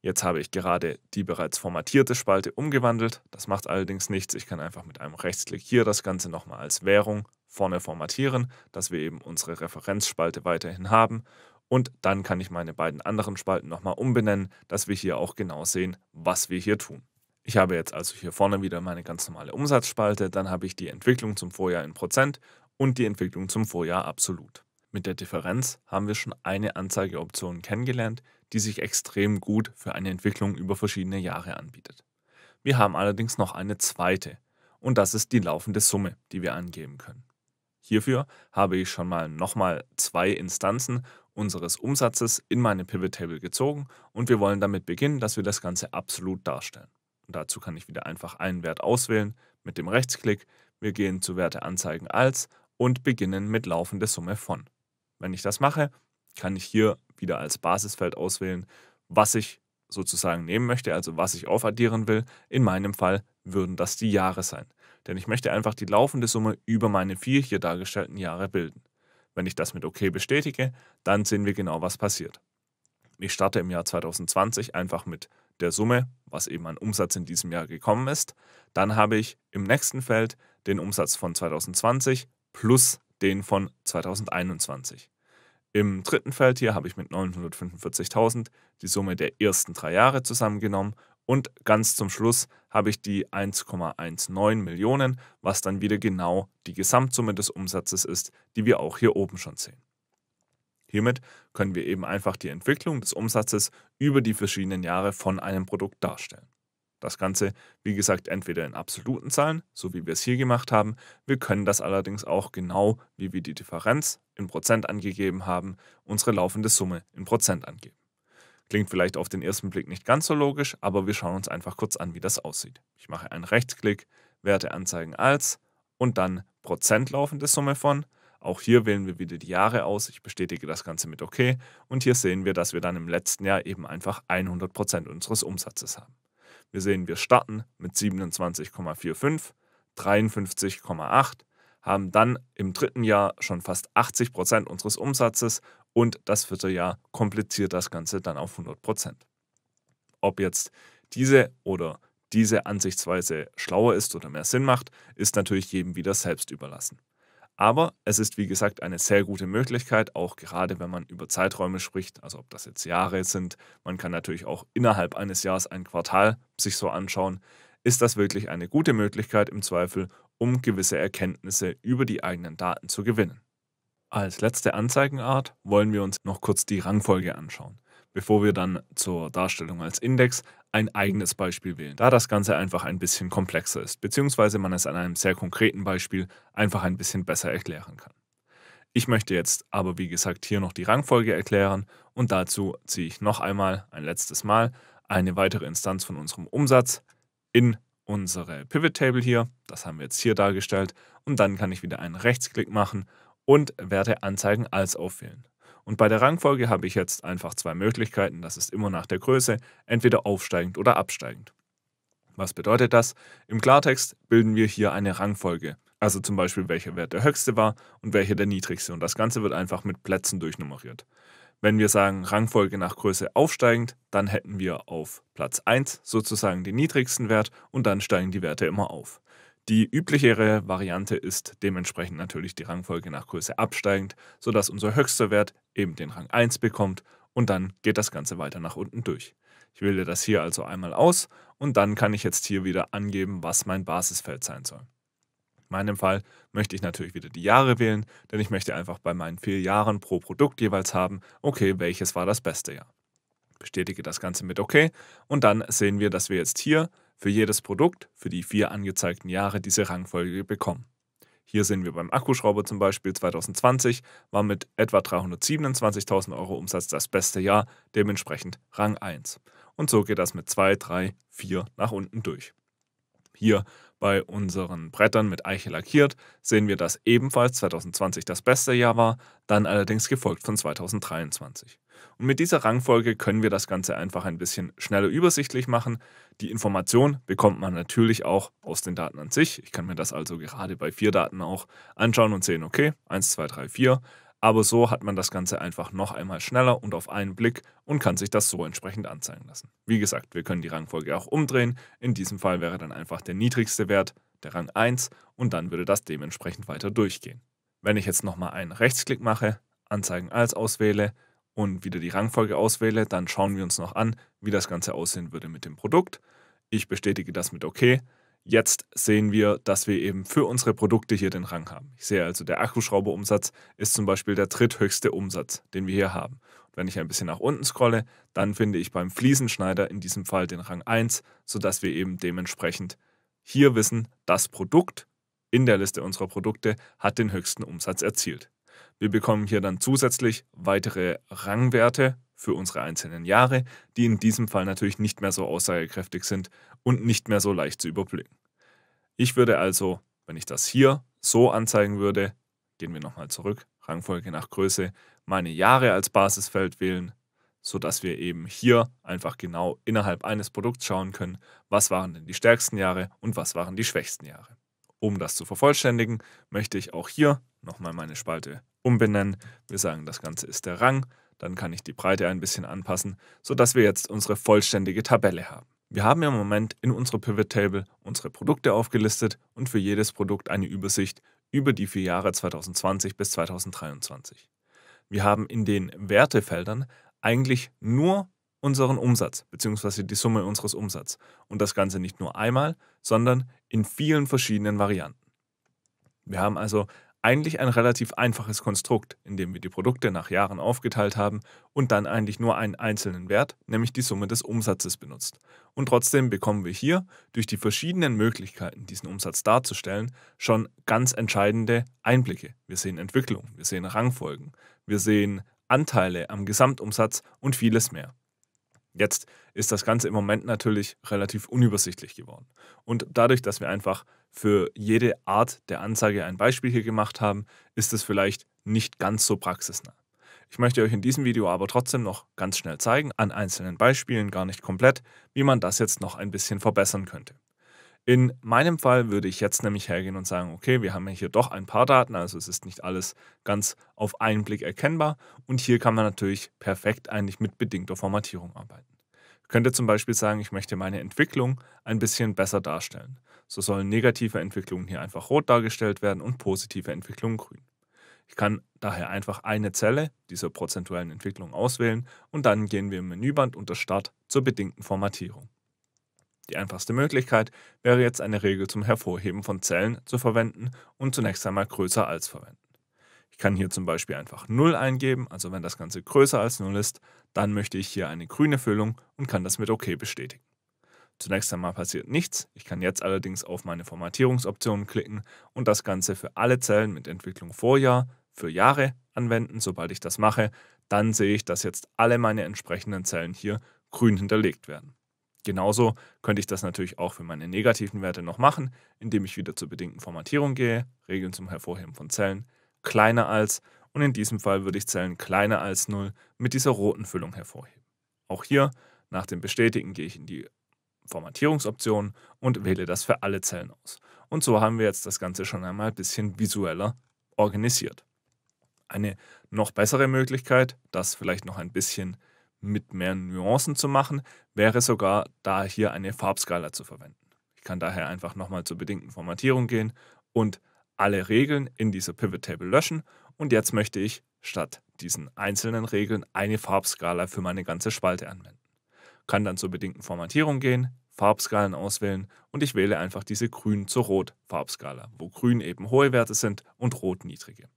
Speaker 1: Jetzt habe ich gerade die bereits formatierte Spalte umgewandelt. Das macht allerdings nichts. Ich kann einfach mit einem Rechtsklick hier das Ganze nochmal als Währung vorne formatieren, dass wir eben unsere Referenzspalte weiterhin haben und dann kann ich meine beiden anderen Spalten nochmal umbenennen, dass wir hier auch genau sehen, was wir hier tun. Ich habe jetzt also hier vorne wieder meine ganz normale Umsatzspalte, dann habe ich die Entwicklung zum Vorjahr in Prozent und die Entwicklung zum Vorjahr absolut. Mit der Differenz haben wir schon eine Anzeigeoption kennengelernt, die sich extrem gut für eine Entwicklung über verschiedene Jahre anbietet. Wir haben allerdings noch eine zweite und das ist die laufende Summe, die wir angeben können. Hierfür habe ich schon mal nochmal zwei Instanzen unseres Umsatzes in meine Pivot Table gezogen und wir wollen damit beginnen, dass wir das Ganze absolut darstellen. Und dazu kann ich wieder einfach einen Wert auswählen mit dem Rechtsklick. Wir gehen zu Werte anzeigen als und beginnen mit laufende Summe von. Wenn ich das mache, kann ich hier wieder als Basisfeld auswählen, was ich sozusagen nehmen möchte, also was ich aufaddieren will. In meinem Fall würden das die Jahre sein. Denn ich möchte einfach die laufende Summe über meine vier hier dargestellten Jahre bilden. Wenn ich das mit OK bestätige, dann sehen wir genau, was passiert. Ich starte im Jahr 2020 einfach mit der Summe, was eben an Umsatz in diesem Jahr gekommen ist. Dann habe ich im nächsten Feld den Umsatz von 2020 plus den von 2021. Im dritten Feld hier habe ich mit 945.000 die Summe der ersten drei Jahre zusammengenommen und ganz zum Schluss habe ich die 1,19 Millionen, was dann wieder genau die Gesamtsumme des Umsatzes ist, die wir auch hier oben schon sehen. Hiermit können wir eben einfach die Entwicklung des Umsatzes über die verschiedenen Jahre von einem Produkt darstellen. Das Ganze, wie gesagt, entweder in absoluten Zahlen, so wie wir es hier gemacht haben. Wir können das allerdings auch genau, wie wir die Differenz in Prozent angegeben haben, unsere laufende Summe in Prozent angeben. Klingt vielleicht auf den ersten Blick nicht ganz so logisch, aber wir schauen uns einfach kurz an, wie das aussieht. Ich mache einen Rechtsklick, Werte anzeigen als und dann Prozent laufende Summe von. Auch hier wählen wir wieder die Jahre aus. Ich bestätige das Ganze mit OK. Und hier sehen wir, dass wir dann im letzten Jahr eben einfach 100% Prozent unseres Umsatzes haben. Wir sehen, wir starten mit 27,45, 53,8, haben dann im dritten Jahr schon fast 80 Prozent unseres Umsatzes und das vierte Jahr kompliziert das Ganze dann auf 100 Prozent. Ob jetzt diese oder diese Ansichtsweise schlauer ist oder mehr Sinn macht, ist natürlich jedem wieder selbst überlassen. Aber es ist wie gesagt eine sehr gute Möglichkeit, auch gerade wenn man über Zeiträume spricht, also ob das jetzt Jahre sind, man kann natürlich auch innerhalb eines Jahres ein Quartal sich so anschauen ist das wirklich eine gute Möglichkeit im Zweifel, um gewisse Erkenntnisse über die eigenen Daten zu gewinnen. Als letzte Anzeigenart wollen wir uns noch kurz die Rangfolge anschauen, bevor wir dann zur Darstellung als Index ein eigenes Beispiel wählen, da das Ganze einfach ein bisschen komplexer ist, beziehungsweise man es an einem sehr konkreten Beispiel einfach ein bisschen besser erklären kann. Ich möchte jetzt aber wie gesagt hier noch die Rangfolge erklären und dazu ziehe ich noch einmal, ein letztes Mal, eine weitere Instanz von unserem Umsatz, in unsere Pivot Table hier. Das haben wir jetzt hier dargestellt. Und dann kann ich wieder einen Rechtsklick machen und Werte anzeigen als aufwählen. Und bei der Rangfolge habe ich jetzt einfach zwei Möglichkeiten. Das ist immer nach der Größe, entweder aufsteigend oder absteigend. Was bedeutet das? Im Klartext bilden wir hier eine Rangfolge. Also zum Beispiel, welcher Wert der höchste war und welcher der niedrigste. Und das Ganze wird einfach mit Plätzen durchnummeriert. Wenn wir sagen Rangfolge nach Größe aufsteigend, dann hätten wir auf Platz 1 sozusagen den niedrigsten Wert und dann steigen die Werte immer auf. Die üblichere Variante ist dementsprechend natürlich die Rangfolge nach Größe absteigend, sodass unser höchster Wert eben den Rang 1 bekommt und dann geht das Ganze weiter nach unten durch. Ich wähle das hier also einmal aus und dann kann ich jetzt hier wieder angeben, was mein Basisfeld sein soll meinem Fall möchte ich natürlich wieder die Jahre wählen, denn ich möchte einfach bei meinen vier Jahren pro Produkt jeweils haben, okay, welches war das beste Jahr. Bestätige das Ganze mit OK und dann sehen wir, dass wir jetzt hier für jedes Produkt für die vier angezeigten Jahre diese Rangfolge bekommen. Hier sehen wir beim Akkuschrauber zum Beispiel 2020 war mit etwa 327.000 Euro Umsatz das beste Jahr, dementsprechend Rang 1. Und so geht das mit 2, 3, 4 nach unten durch. Hier bei unseren Brettern mit Eiche lackiert sehen wir, dass ebenfalls 2020 das beste Jahr war, dann allerdings gefolgt von 2023. Und mit dieser Rangfolge können wir das Ganze einfach ein bisschen schneller übersichtlich machen. Die Information bekommt man natürlich auch aus den Daten an sich. Ich kann mir das also gerade bei vier Daten auch anschauen und sehen, okay, 1, 2, 3, 4 aber so hat man das Ganze einfach noch einmal schneller und auf einen Blick und kann sich das so entsprechend anzeigen lassen. Wie gesagt, wir können die Rangfolge auch umdrehen. In diesem Fall wäre dann einfach der niedrigste Wert der Rang 1 und dann würde das dementsprechend weiter durchgehen. Wenn ich jetzt nochmal einen Rechtsklick mache, Anzeigen als auswähle und wieder die Rangfolge auswähle, dann schauen wir uns noch an, wie das Ganze aussehen würde mit dem Produkt. Ich bestätige das mit OK Jetzt sehen wir, dass wir eben für unsere Produkte hier den Rang haben. Ich sehe also, der Akkuschrauberumsatz ist zum Beispiel der dritthöchste Umsatz, den wir hier haben. Und wenn ich ein bisschen nach unten scrolle, dann finde ich beim Fliesenschneider in diesem Fall den Rang 1, sodass wir eben dementsprechend hier wissen, das Produkt in der Liste unserer Produkte hat den höchsten Umsatz erzielt. Wir bekommen hier dann zusätzlich weitere Rangwerte für unsere einzelnen Jahre, die in diesem Fall natürlich nicht mehr so aussagekräftig sind und nicht mehr so leicht zu überblicken. Ich würde also, wenn ich das hier so anzeigen würde, gehen wir nochmal zurück, Rangfolge nach Größe, meine Jahre als Basisfeld wählen, sodass wir eben hier einfach genau innerhalb eines Produkts schauen können, was waren denn die stärksten Jahre und was waren die schwächsten Jahre. Um das zu vervollständigen, möchte ich auch hier nochmal meine Spalte umbenennen. Wir sagen, das Ganze ist der Rang dann kann ich die Breite ein bisschen anpassen, sodass wir jetzt unsere vollständige Tabelle haben. Wir haben im Moment in unserer Pivot Table unsere Produkte aufgelistet und für jedes Produkt eine Übersicht über die vier Jahre 2020 bis 2023. Wir haben in den Wertefeldern eigentlich nur unseren Umsatz bzw. die Summe unseres Umsatzes und das Ganze nicht nur einmal, sondern in vielen verschiedenen Varianten. Wir haben also eigentlich ein relativ einfaches Konstrukt, in dem wir die Produkte nach Jahren aufgeteilt haben und dann eigentlich nur einen einzelnen Wert, nämlich die Summe des Umsatzes benutzt. Und trotzdem bekommen wir hier durch die verschiedenen Möglichkeiten, diesen Umsatz darzustellen, schon ganz entscheidende Einblicke. Wir sehen Entwicklung, wir sehen Rangfolgen, wir sehen Anteile am Gesamtumsatz und vieles mehr. Jetzt ist das Ganze im Moment natürlich relativ unübersichtlich geworden. Und dadurch, dass wir einfach für jede Art der Anzeige ein Beispiel hier gemacht haben, ist es vielleicht nicht ganz so praxisnah. Ich möchte euch in diesem Video aber trotzdem noch ganz schnell zeigen, an einzelnen Beispielen, gar nicht komplett, wie man das jetzt noch ein bisschen verbessern könnte. In meinem Fall würde ich jetzt nämlich hergehen und sagen, okay, wir haben ja hier doch ein paar Daten, also es ist nicht alles ganz auf einen Blick erkennbar und hier kann man natürlich perfekt eigentlich mit bedingter Formatierung arbeiten. Ich könnte zum Beispiel sagen, ich möchte meine Entwicklung ein bisschen besser darstellen. So sollen negative Entwicklungen hier einfach rot dargestellt werden und positive Entwicklungen grün. Ich kann daher einfach eine Zelle dieser prozentuellen Entwicklung auswählen und dann gehen wir im Menüband unter Start zur bedingten Formatierung. Die einfachste Möglichkeit wäre jetzt eine Regel zum Hervorheben von Zellen zu verwenden und zunächst einmal größer als verwenden. Ich kann hier zum Beispiel einfach 0 eingeben, also wenn das Ganze größer als 0 ist, dann möchte ich hier eine grüne Füllung und kann das mit OK bestätigen. Zunächst einmal passiert nichts, ich kann jetzt allerdings auf meine Formatierungsoptionen klicken und das Ganze für alle Zellen mit Entwicklung Vorjahr für Jahre anwenden. Sobald ich das mache, dann sehe ich, dass jetzt alle meine entsprechenden Zellen hier grün hinterlegt werden. Genauso könnte ich das natürlich auch für meine negativen Werte noch machen, indem ich wieder zur bedingten Formatierung gehe, Regeln zum Hervorheben von Zellen, kleiner als und in diesem Fall würde ich Zellen kleiner als 0 mit dieser roten Füllung hervorheben. Auch hier, nach dem Bestätigen, gehe ich in die Formatierungsoption und wähle das für alle Zellen aus. Und so haben wir jetzt das Ganze schon einmal ein bisschen visueller organisiert. Eine noch bessere Möglichkeit, das vielleicht noch ein bisschen mit mehr Nuancen zu machen, wäre sogar da hier eine Farbskala zu verwenden. Ich kann daher einfach nochmal zur bedingten Formatierung gehen und alle Regeln in dieser Pivot Table löschen und jetzt möchte ich statt diesen einzelnen Regeln eine Farbskala für meine ganze Spalte anwenden. Kann dann zur bedingten Formatierung gehen, Farbskalen auswählen und ich wähle einfach diese grün zu rot Farbskala, wo grün eben hohe Werte sind und rot niedrige.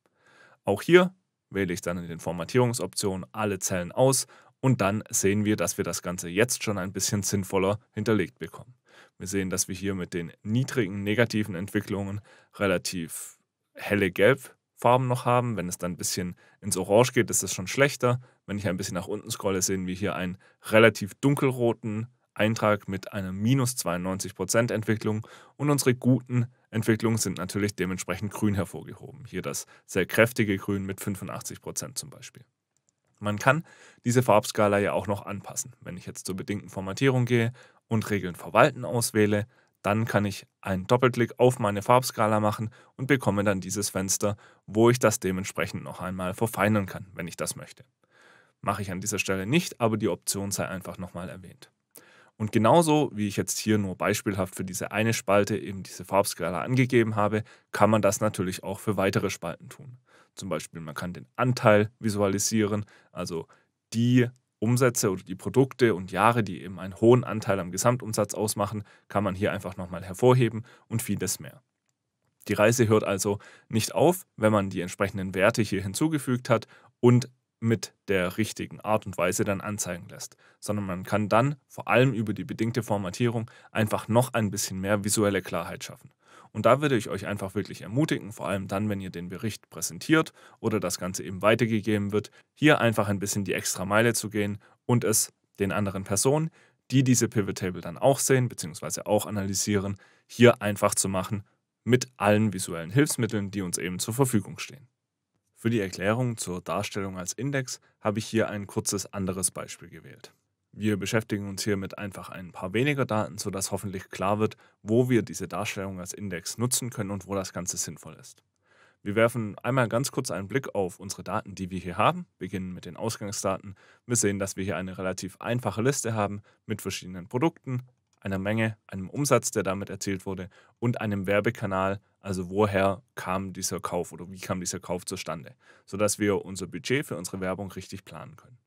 Speaker 1: Auch hier wähle ich dann in den Formatierungsoptionen alle Zellen aus und dann sehen wir, dass wir das Ganze jetzt schon ein bisschen sinnvoller hinterlegt bekommen. Wir sehen, dass wir hier mit den niedrigen negativen Entwicklungen relativ helle Gelbfarben noch haben. Wenn es dann ein bisschen ins Orange geht, ist es schon schlechter. Wenn ich ein bisschen nach unten scrolle, sehen wir hier einen relativ dunkelroten Eintrag mit einer minus 92% Entwicklung und unsere guten Entwicklungen sind natürlich dementsprechend grün hervorgehoben. Hier das sehr kräftige Grün mit 85% zum Beispiel. Man kann diese Farbskala ja auch noch anpassen. Wenn ich jetzt zur bedingten Formatierung gehe und Regeln verwalten auswähle, dann kann ich einen Doppelklick auf meine Farbskala machen und bekomme dann dieses Fenster, wo ich das dementsprechend noch einmal verfeinern kann, wenn ich das möchte. Mache ich an dieser Stelle nicht, aber die Option sei einfach nochmal erwähnt. Und genauso wie ich jetzt hier nur beispielhaft für diese eine Spalte eben diese Farbskala angegeben habe, kann man das natürlich auch für weitere Spalten tun. Zum Beispiel, man kann den Anteil visualisieren, also die Umsätze oder die Produkte und Jahre, die eben einen hohen Anteil am Gesamtumsatz ausmachen, kann man hier einfach nochmal hervorheben und vieles mehr. Die Reise hört also nicht auf, wenn man die entsprechenden Werte hier hinzugefügt hat und mit der richtigen Art und Weise dann anzeigen lässt, sondern man kann dann vor allem über die bedingte Formatierung einfach noch ein bisschen mehr visuelle Klarheit schaffen. Und da würde ich euch einfach wirklich ermutigen, vor allem dann, wenn ihr den Bericht präsentiert oder das Ganze eben weitergegeben wird, hier einfach ein bisschen die extra Meile zu gehen und es den anderen Personen, die diese Pivot Table dann auch sehen bzw. auch analysieren, hier einfach zu machen mit allen visuellen Hilfsmitteln, die uns eben zur Verfügung stehen. Für die Erklärung zur Darstellung als Index habe ich hier ein kurzes anderes Beispiel gewählt. Wir beschäftigen uns hiermit einfach ein paar weniger Daten, sodass hoffentlich klar wird, wo wir diese Darstellung als Index nutzen können und wo das Ganze sinnvoll ist. Wir werfen einmal ganz kurz einen Blick auf unsere Daten, die wir hier haben, beginnen mit den Ausgangsdaten. Wir sehen, dass wir hier eine relativ einfache Liste haben mit verschiedenen Produkten, einer Menge, einem Umsatz, der damit erzielt wurde und einem Werbekanal, also woher kam dieser Kauf oder wie kam dieser Kauf zustande, sodass wir unser Budget für unsere Werbung richtig planen können.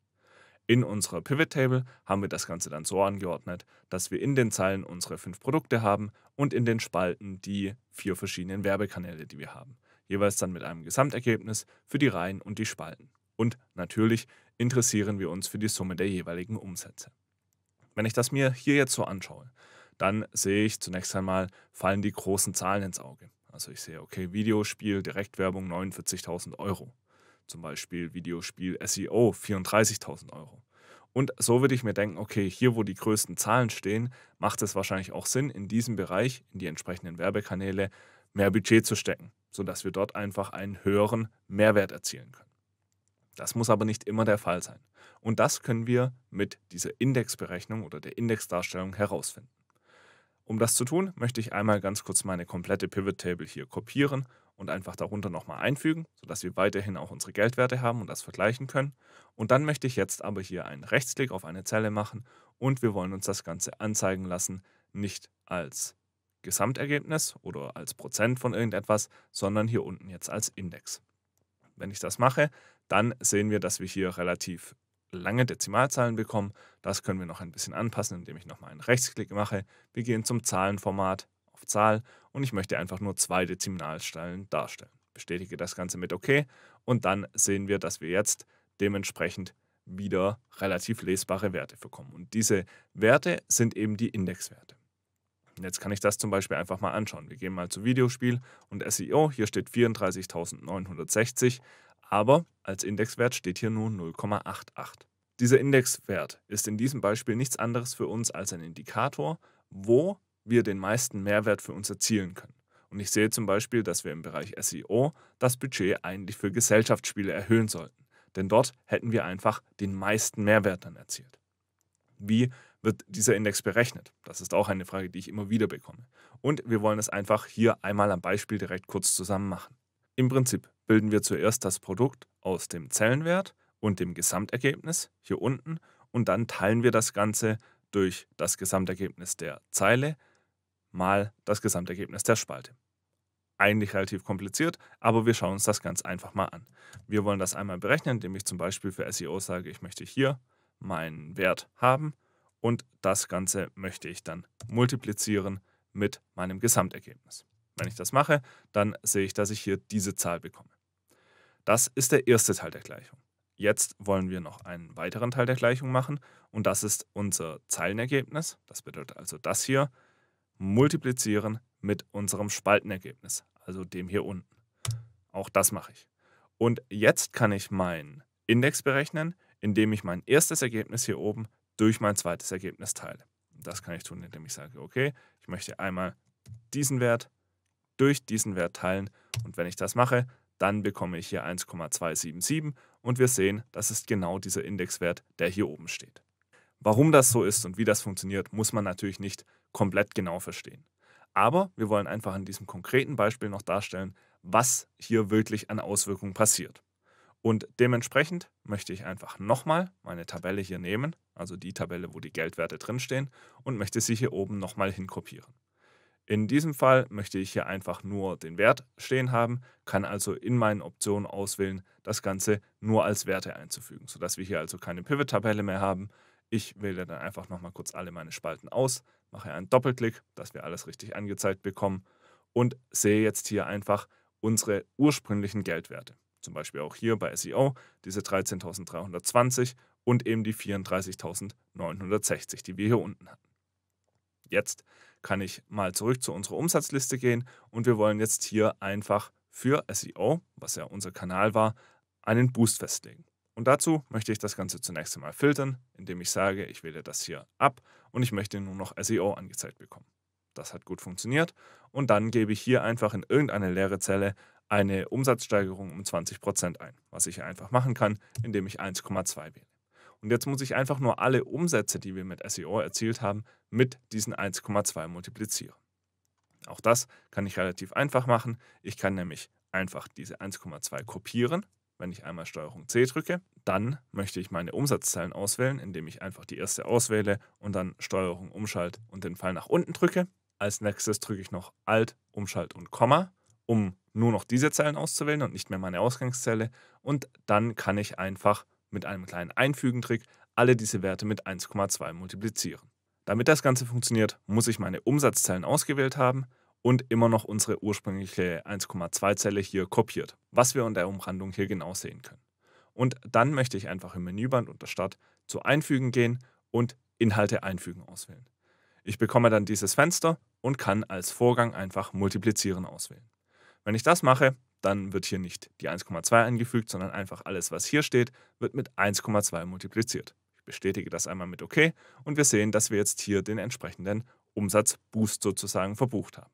Speaker 1: In unserer Pivot Table haben wir das Ganze dann so angeordnet, dass wir in den Zeilen unsere fünf Produkte haben und in den Spalten die vier verschiedenen Werbekanäle, die wir haben. Jeweils dann mit einem Gesamtergebnis für die Reihen und die Spalten. Und natürlich interessieren wir uns für die Summe der jeweiligen Umsätze. Wenn ich das mir hier jetzt so anschaue, dann sehe ich zunächst einmal, fallen die großen Zahlen ins Auge. Also ich sehe, okay, Videospiel, Direktwerbung 49.000 Euro zum Beispiel Videospiel e SEO 34.000 Euro. Und so würde ich mir denken, okay, hier wo die größten Zahlen stehen, macht es wahrscheinlich auch Sinn, in diesem Bereich, in die entsprechenden Werbekanäle, mehr Budget zu stecken, sodass wir dort einfach einen höheren Mehrwert erzielen können. Das muss aber nicht immer der Fall sein. Und das können wir mit dieser Indexberechnung oder der Indexdarstellung herausfinden. Um das zu tun, möchte ich einmal ganz kurz meine komplette Pivot Table hier kopieren und einfach darunter nochmal einfügen, sodass wir weiterhin auch unsere Geldwerte haben und das vergleichen können. Und dann möchte ich jetzt aber hier einen Rechtsklick auf eine Zelle machen und wir wollen uns das Ganze anzeigen lassen, nicht als Gesamtergebnis oder als Prozent von irgendetwas, sondern hier unten jetzt als Index. Wenn ich das mache, dann sehen wir, dass wir hier relativ lange Dezimalzahlen bekommen. Das können wir noch ein bisschen anpassen, indem ich nochmal einen Rechtsklick mache. Wir gehen zum Zahlenformat, auf Zahl und ich möchte einfach nur zwei Dezimalstellen darstellen. Bestätige das Ganze mit OK und dann sehen wir, dass wir jetzt dementsprechend wieder relativ lesbare Werte bekommen. Und diese Werte sind eben die Indexwerte. Und jetzt kann ich das zum Beispiel einfach mal anschauen. Wir gehen mal zu Videospiel und SEO. Hier steht 34.960, aber als Indexwert steht hier nur 0,88. Dieser Indexwert ist in diesem Beispiel nichts anderes für uns als ein Indikator, wo wir den meisten Mehrwert für uns erzielen können. Und ich sehe zum Beispiel, dass wir im Bereich SEO das Budget eigentlich für Gesellschaftsspiele erhöhen sollten, denn dort hätten wir einfach den meisten Mehrwert dann erzielt. Wie wird dieser Index berechnet? Das ist auch eine Frage, die ich immer wieder bekomme. Und wir wollen es einfach hier einmal am Beispiel direkt kurz zusammen machen. Im Prinzip bilden wir zuerst das Produkt aus dem Zellenwert und dem Gesamtergebnis hier unten und dann teilen wir das Ganze durch das Gesamtergebnis der Zeile mal das Gesamtergebnis der Spalte. Eigentlich relativ kompliziert, aber wir schauen uns das ganz einfach mal an. Wir wollen das einmal berechnen, indem ich zum Beispiel für SEO sage, ich möchte hier meinen Wert haben und das Ganze möchte ich dann multiplizieren mit meinem Gesamtergebnis. Wenn ich das mache, dann sehe ich, dass ich hier diese Zahl bekomme. Das ist der erste Teil der Gleichung. Jetzt wollen wir noch einen weiteren Teil der Gleichung machen und das ist unser Zeilenergebnis. Das bedeutet also das hier multiplizieren mit unserem Spaltenergebnis, also dem hier unten. Auch das mache ich. Und jetzt kann ich meinen Index berechnen, indem ich mein erstes Ergebnis hier oben durch mein zweites Ergebnis teile. Das kann ich tun, indem ich sage, okay, ich möchte einmal diesen Wert durch diesen Wert teilen und wenn ich das mache, dann bekomme ich hier 1,277 und wir sehen, das ist genau dieser Indexwert, der hier oben steht. Warum das so ist und wie das funktioniert, muss man natürlich nicht komplett genau verstehen. Aber wir wollen einfach an diesem konkreten Beispiel noch darstellen, was hier wirklich an Auswirkungen passiert. Und dementsprechend möchte ich einfach nochmal meine Tabelle hier nehmen, also die Tabelle, wo die Geldwerte drinstehen, und möchte sie hier oben nochmal hinkopieren. In diesem Fall möchte ich hier einfach nur den Wert stehen haben, kann also in meinen Optionen auswählen, das Ganze nur als Werte einzufügen, sodass wir hier also keine Pivot-Tabelle mehr haben. Ich wähle dann einfach nochmal kurz alle meine Spalten aus, mache einen Doppelklick, dass wir alles richtig angezeigt bekommen und sehe jetzt hier einfach unsere ursprünglichen Geldwerte. Zum Beispiel auch hier bei SEO diese 13.320 und eben die 34.960, die wir hier unten hatten. Jetzt kann ich mal zurück zu unserer Umsatzliste gehen und wir wollen jetzt hier einfach für SEO, was ja unser Kanal war, einen Boost festlegen. Und dazu möchte ich das Ganze zunächst einmal filtern, indem ich sage, ich wähle das hier ab und ich möchte nur noch SEO angezeigt bekommen. Das hat gut funktioniert. Und dann gebe ich hier einfach in irgendeine leere Zelle eine Umsatzsteigerung um 20% ein, was ich einfach machen kann, indem ich 1,2 wähle. Und jetzt muss ich einfach nur alle Umsätze, die wir mit SEO erzielt haben, mit diesen 1,2 multiplizieren. Auch das kann ich relativ einfach machen. Ich kann nämlich einfach diese 1,2 kopieren wenn ich einmal Steuerung C drücke, dann möchte ich meine Umsatzzeilen auswählen, indem ich einfach die erste auswähle und dann Steuerung Umschalt und den Pfeil nach unten drücke. Als nächstes drücke ich noch Alt, Umschalt und Komma, um nur noch diese Zeilen auszuwählen und nicht mehr meine Ausgangszelle. Und dann kann ich einfach mit einem kleinen Einfügen-Trick alle diese Werte mit 1,2 multiplizieren. Damit das Ganze funktioniert, muss ich meine Umsatzzeilen ausgewählt haben und immer noch unsere ursprüngliche 1,2-Zelle hier kopiert, was wir unter der Umrandung hier genau sehen können. Und dann möchte ich einfach im Menüband unter Start zu Einfügen gehen und Inhalte einfügen auswählen. Ich bekomme dann dieses Fenster und kann als Vorgang einfach Multiplizieren auswählen. Wenn ich das mache, dann wird hier nicht die 1,2 eingefügt, sondern einfach alles, was hier steht, wird mit 1,2 multipliziert. Ich bestätige das einmal mit OK und wir sehen, dass wir jetzt hier den entsprechenden Umsatzboost sozusagen verbucht haben.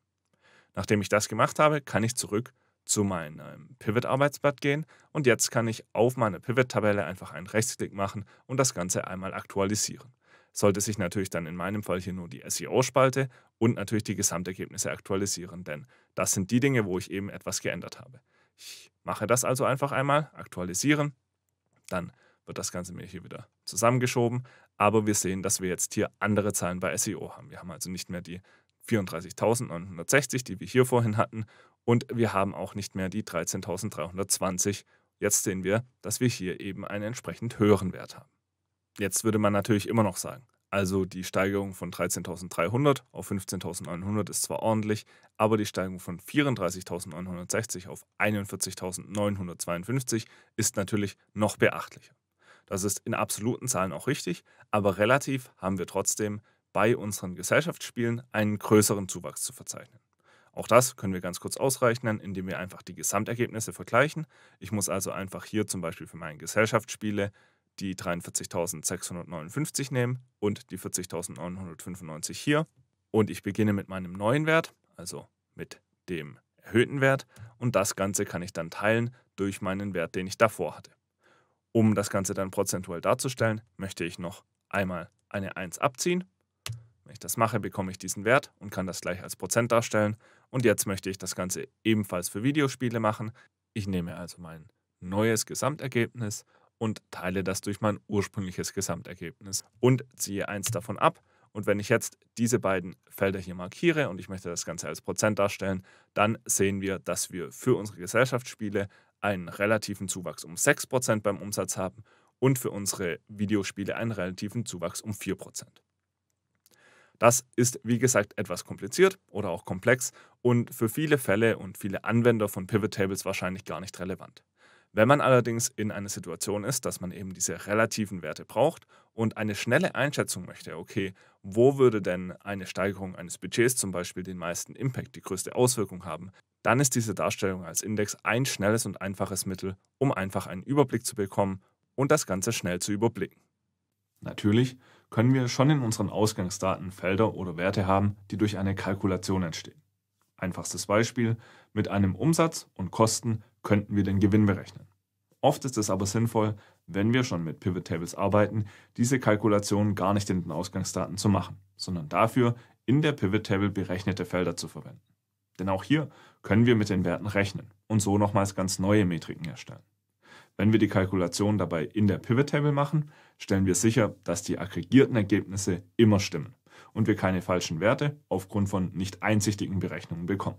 Speaker 1: Nachdem ich das gemacht habe, kann ich zurück zu meinem Pivot-Arbeitsblatt gehen und jetzt kann ich auf meine Pivot-Tabelle einfach einen Rechtsklick machen und das Ganze einmal aktualisieren. Sollte sich natürlich dann in meinem Fall hier nur die SEO-Spalte und natürlich die Gesamtergebnisse aktualisieren, denn das sind die Dinge, wo ich eben etwas geändert habe. Ich mache das also einfach einmal, aktualisieren, dann wird das Ganze mir hier wieder zusammengeschoben, aber wir sehen, dass wir jetzt hier andere Zahlen bei SEO haben. Wir haben also nicht mehr die 34.960, die wir hier vorhin hatten. Und wir haben auch nicht mehr die 13.320. Jetzt sehen wir, dass wir hier eben einen entsprechend höheren Wert haben. Jetzt würde man natürlich immer noch sagen, also die Steigerung von 13.300 auf 15.900 ist zwar ordentlich, aber die Steigerung von 34.960 auf 41.952 ist natürlich noch beachtlicher. Das ist in absoluten Zahlen auch richtig, aber relativ haben wir trotzdem bei unseren Gesellschaftsspielen einen größeren Zuwachs zu verzeichnen. Auch das können wir ganz kurz ausrechnen, indem wir einfach die Gesamtergebnisse vergleichen. Ich muss also einfach hier zum Beispiel für meine Gesellschaftsspiele die 43.659 nehmen und die 40.995 hier. Und ich beginne mit meinem neuen Wert, also mit dem erhöhten Wert. Und das Ganze kann ich dann teilen durch meinen Wert, den ich davor hatte. Um das Ganze dann prozentuell darzustellen, möchte ich noch einmal eine 1 abziehen wenn ich das mache, bekomme ich diesen Wert und kann das gleich als Prozent darstellen. Und jetzt möchte ich das Ganze ebenfalls für Videospiele machen. Ich nehme also mein neues Gesamtergebnis und teile das durch mein ursprüngliches Gesamtergebnis und ziehe eins davon ab. Und wenn ich jetzt diese beiden Felder hier markiere und ich möchte das Ganze als Prozent darstellen, dann sehen wir, dass wir für unsere Gesellschaftsspiele einen relativen Zuwachs um 6% beim Umsatz haben und für unsere Videospiele einen relativen Zuwachs um 4%. Das ist, wie gesagt, etwas kompliziert oder auch komplex und für viele Fälle und viele Anwender von Pivot Tables wahrscheinlich gar nicht relevant. Wenn man allerdings in einer Situation ist, dass man eben diese relativen Werte braucht und eine schnelle Einschätzung möchte, okay, wo würde denn eine Steigerung eines Budgets zum Beispiel den meisten Impact, die größte Auswirkung haben, dann ist diese Darstellung als Index ein schnelles und einfaches Mittel, um einfach einen Überblick zu bekommen und das Ganze schnell zu überblicken. Natürlich können wir schon in unseren Ausgangsdaten Felder oder Werte haben, die durch eine Kalkulation entstehen. Einfachstes Beispiel, mit einem Umsatz und Kosten könnten wir den Gewinn berechnen. Oft ist es aber sinnvoll, wenn wir schon mit Pivot Tables arbeiten, diese Kalkulationen gar nicht in den Ausgangsdaten zu machen, sondern dafür in der Pivot Table berechnete Felder zu verwenden. Denn auch hier können wir mit den Werten rechnen und so nochmals ganz neue Metriken erstellen. Wenn wir die Kalkulation dabei in der Pivot Table machen, stellen wir sicher, dass die aggregierten Ergebnisse immer stimmen und wir keine falschen Werte aufgrund von nicht einsichtigen Berechnungen bekommen.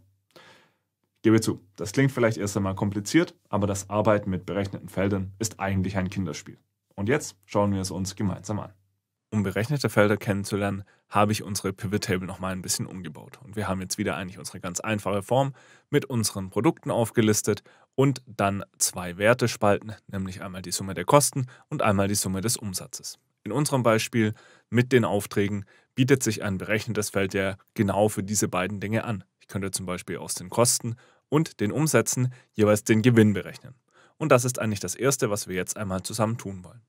Speaker 1: Gebe zu, das klingt vielleicht erst einmal kompliziert, aber das Arbeiten mit berechneten Feldern ist eigentlich ein Kinderspiel. Und jetzt schauen wir es uns gemeinsam an. Um berechnete Felder kennenzulernen, habe ich unsere Pivot Table nochmal ein bisschen umgebaut. Und wir haben jetzt wieder eigentlich unsere ganz einfache Form mit unseren Produkten aufgelistet und dann zwei Werte spalten, nämlich einmal die Summe der Kosten und einmal die Summe des Umsatzes. In unserem Beispiel mit den Aufträgen bietet sich ein berechnetes Feld ja genau für diese beiden Dinge an. Ich könnte zum Beispiel aus den Kosten und den Umsätzen jeweils den Gewinn berechnen. Und das ist eigentlich das Erste, was wir jetzt einmal zusammen tun wollen.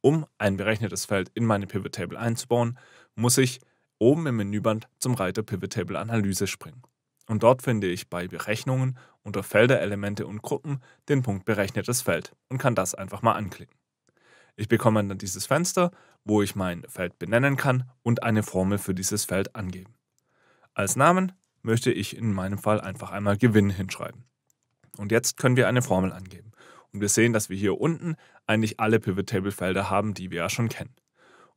Speaker 1: Um ein berechnetes Feld in meine Pivot Table einzubauen, muss ich oben im Menüband zum Reiter Pivot Table Analyse springen. Und dort finde ich bei Berechnungen unter Felder, Elemente und Gruppen den Punkt berechnetes Feld und kann das einfach mal anklicken. Ich bekomme dann dieses Fenster, wo ich mein Feld benennen kann und eine Formel für dieses Feld angeben. Als Namen möchte ich in meinem Fall einfach einmal Gewinn hinschreiben. Und jetzt können wir eine Formel angeben. Und wir sehen, dass wir hier unten eigentlich alle Pivot-Table-Felder haben, die wir ja schon kennen.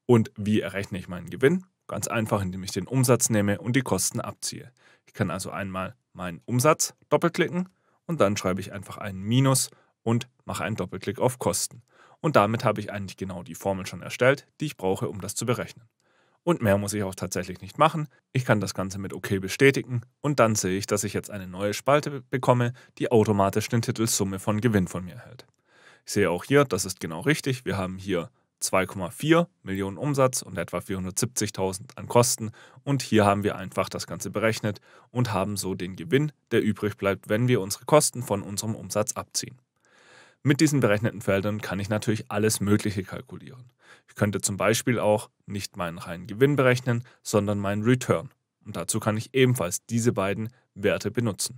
Speaker 1: Und wie errechne ich meinen Gewinn? Ganz einfach, indem ich den Umsatz nehme und die Kosten abziehe. Ich kann also einmal meinen Umsatz doppelklicken und dann schreibe ich einfach einen Minus und mache einen Doppelklick auf Kosten. Und damit habe ich eigentlich genau die Formel schon erstellt, die ich brauche, um das zu berechnen. Und mehr muss ich auch tatsächlich nicht machen. Ich kann das Ganze mit OK bestätigen und dann sehe ich, dass ich jetzt eine neue Spalte bekomme, die automatisch den Titel Summe von Gewinn von mir erhält. Ich sehe auch hier, das ist genau richtig. Wir haben hier 2,4 Millionen Umsatz und etwa 470.000 an Kosten. Und hier haben wir einfach das Ganze berechnet und haben so den Gewinn, der übrig bleibt, wenn wir unsere Kosten von unserem Umsatz abziehen. Mit diesen berechneten Feldern kann ich natürlich alles Mögliche kalkulieren. Ich könnte zum Beispiel auch nicht meinen reinen Gewinn berechnen, sondern meinen Return. Und dazu kann ich ebenfalls diese beiden Werte benutzen.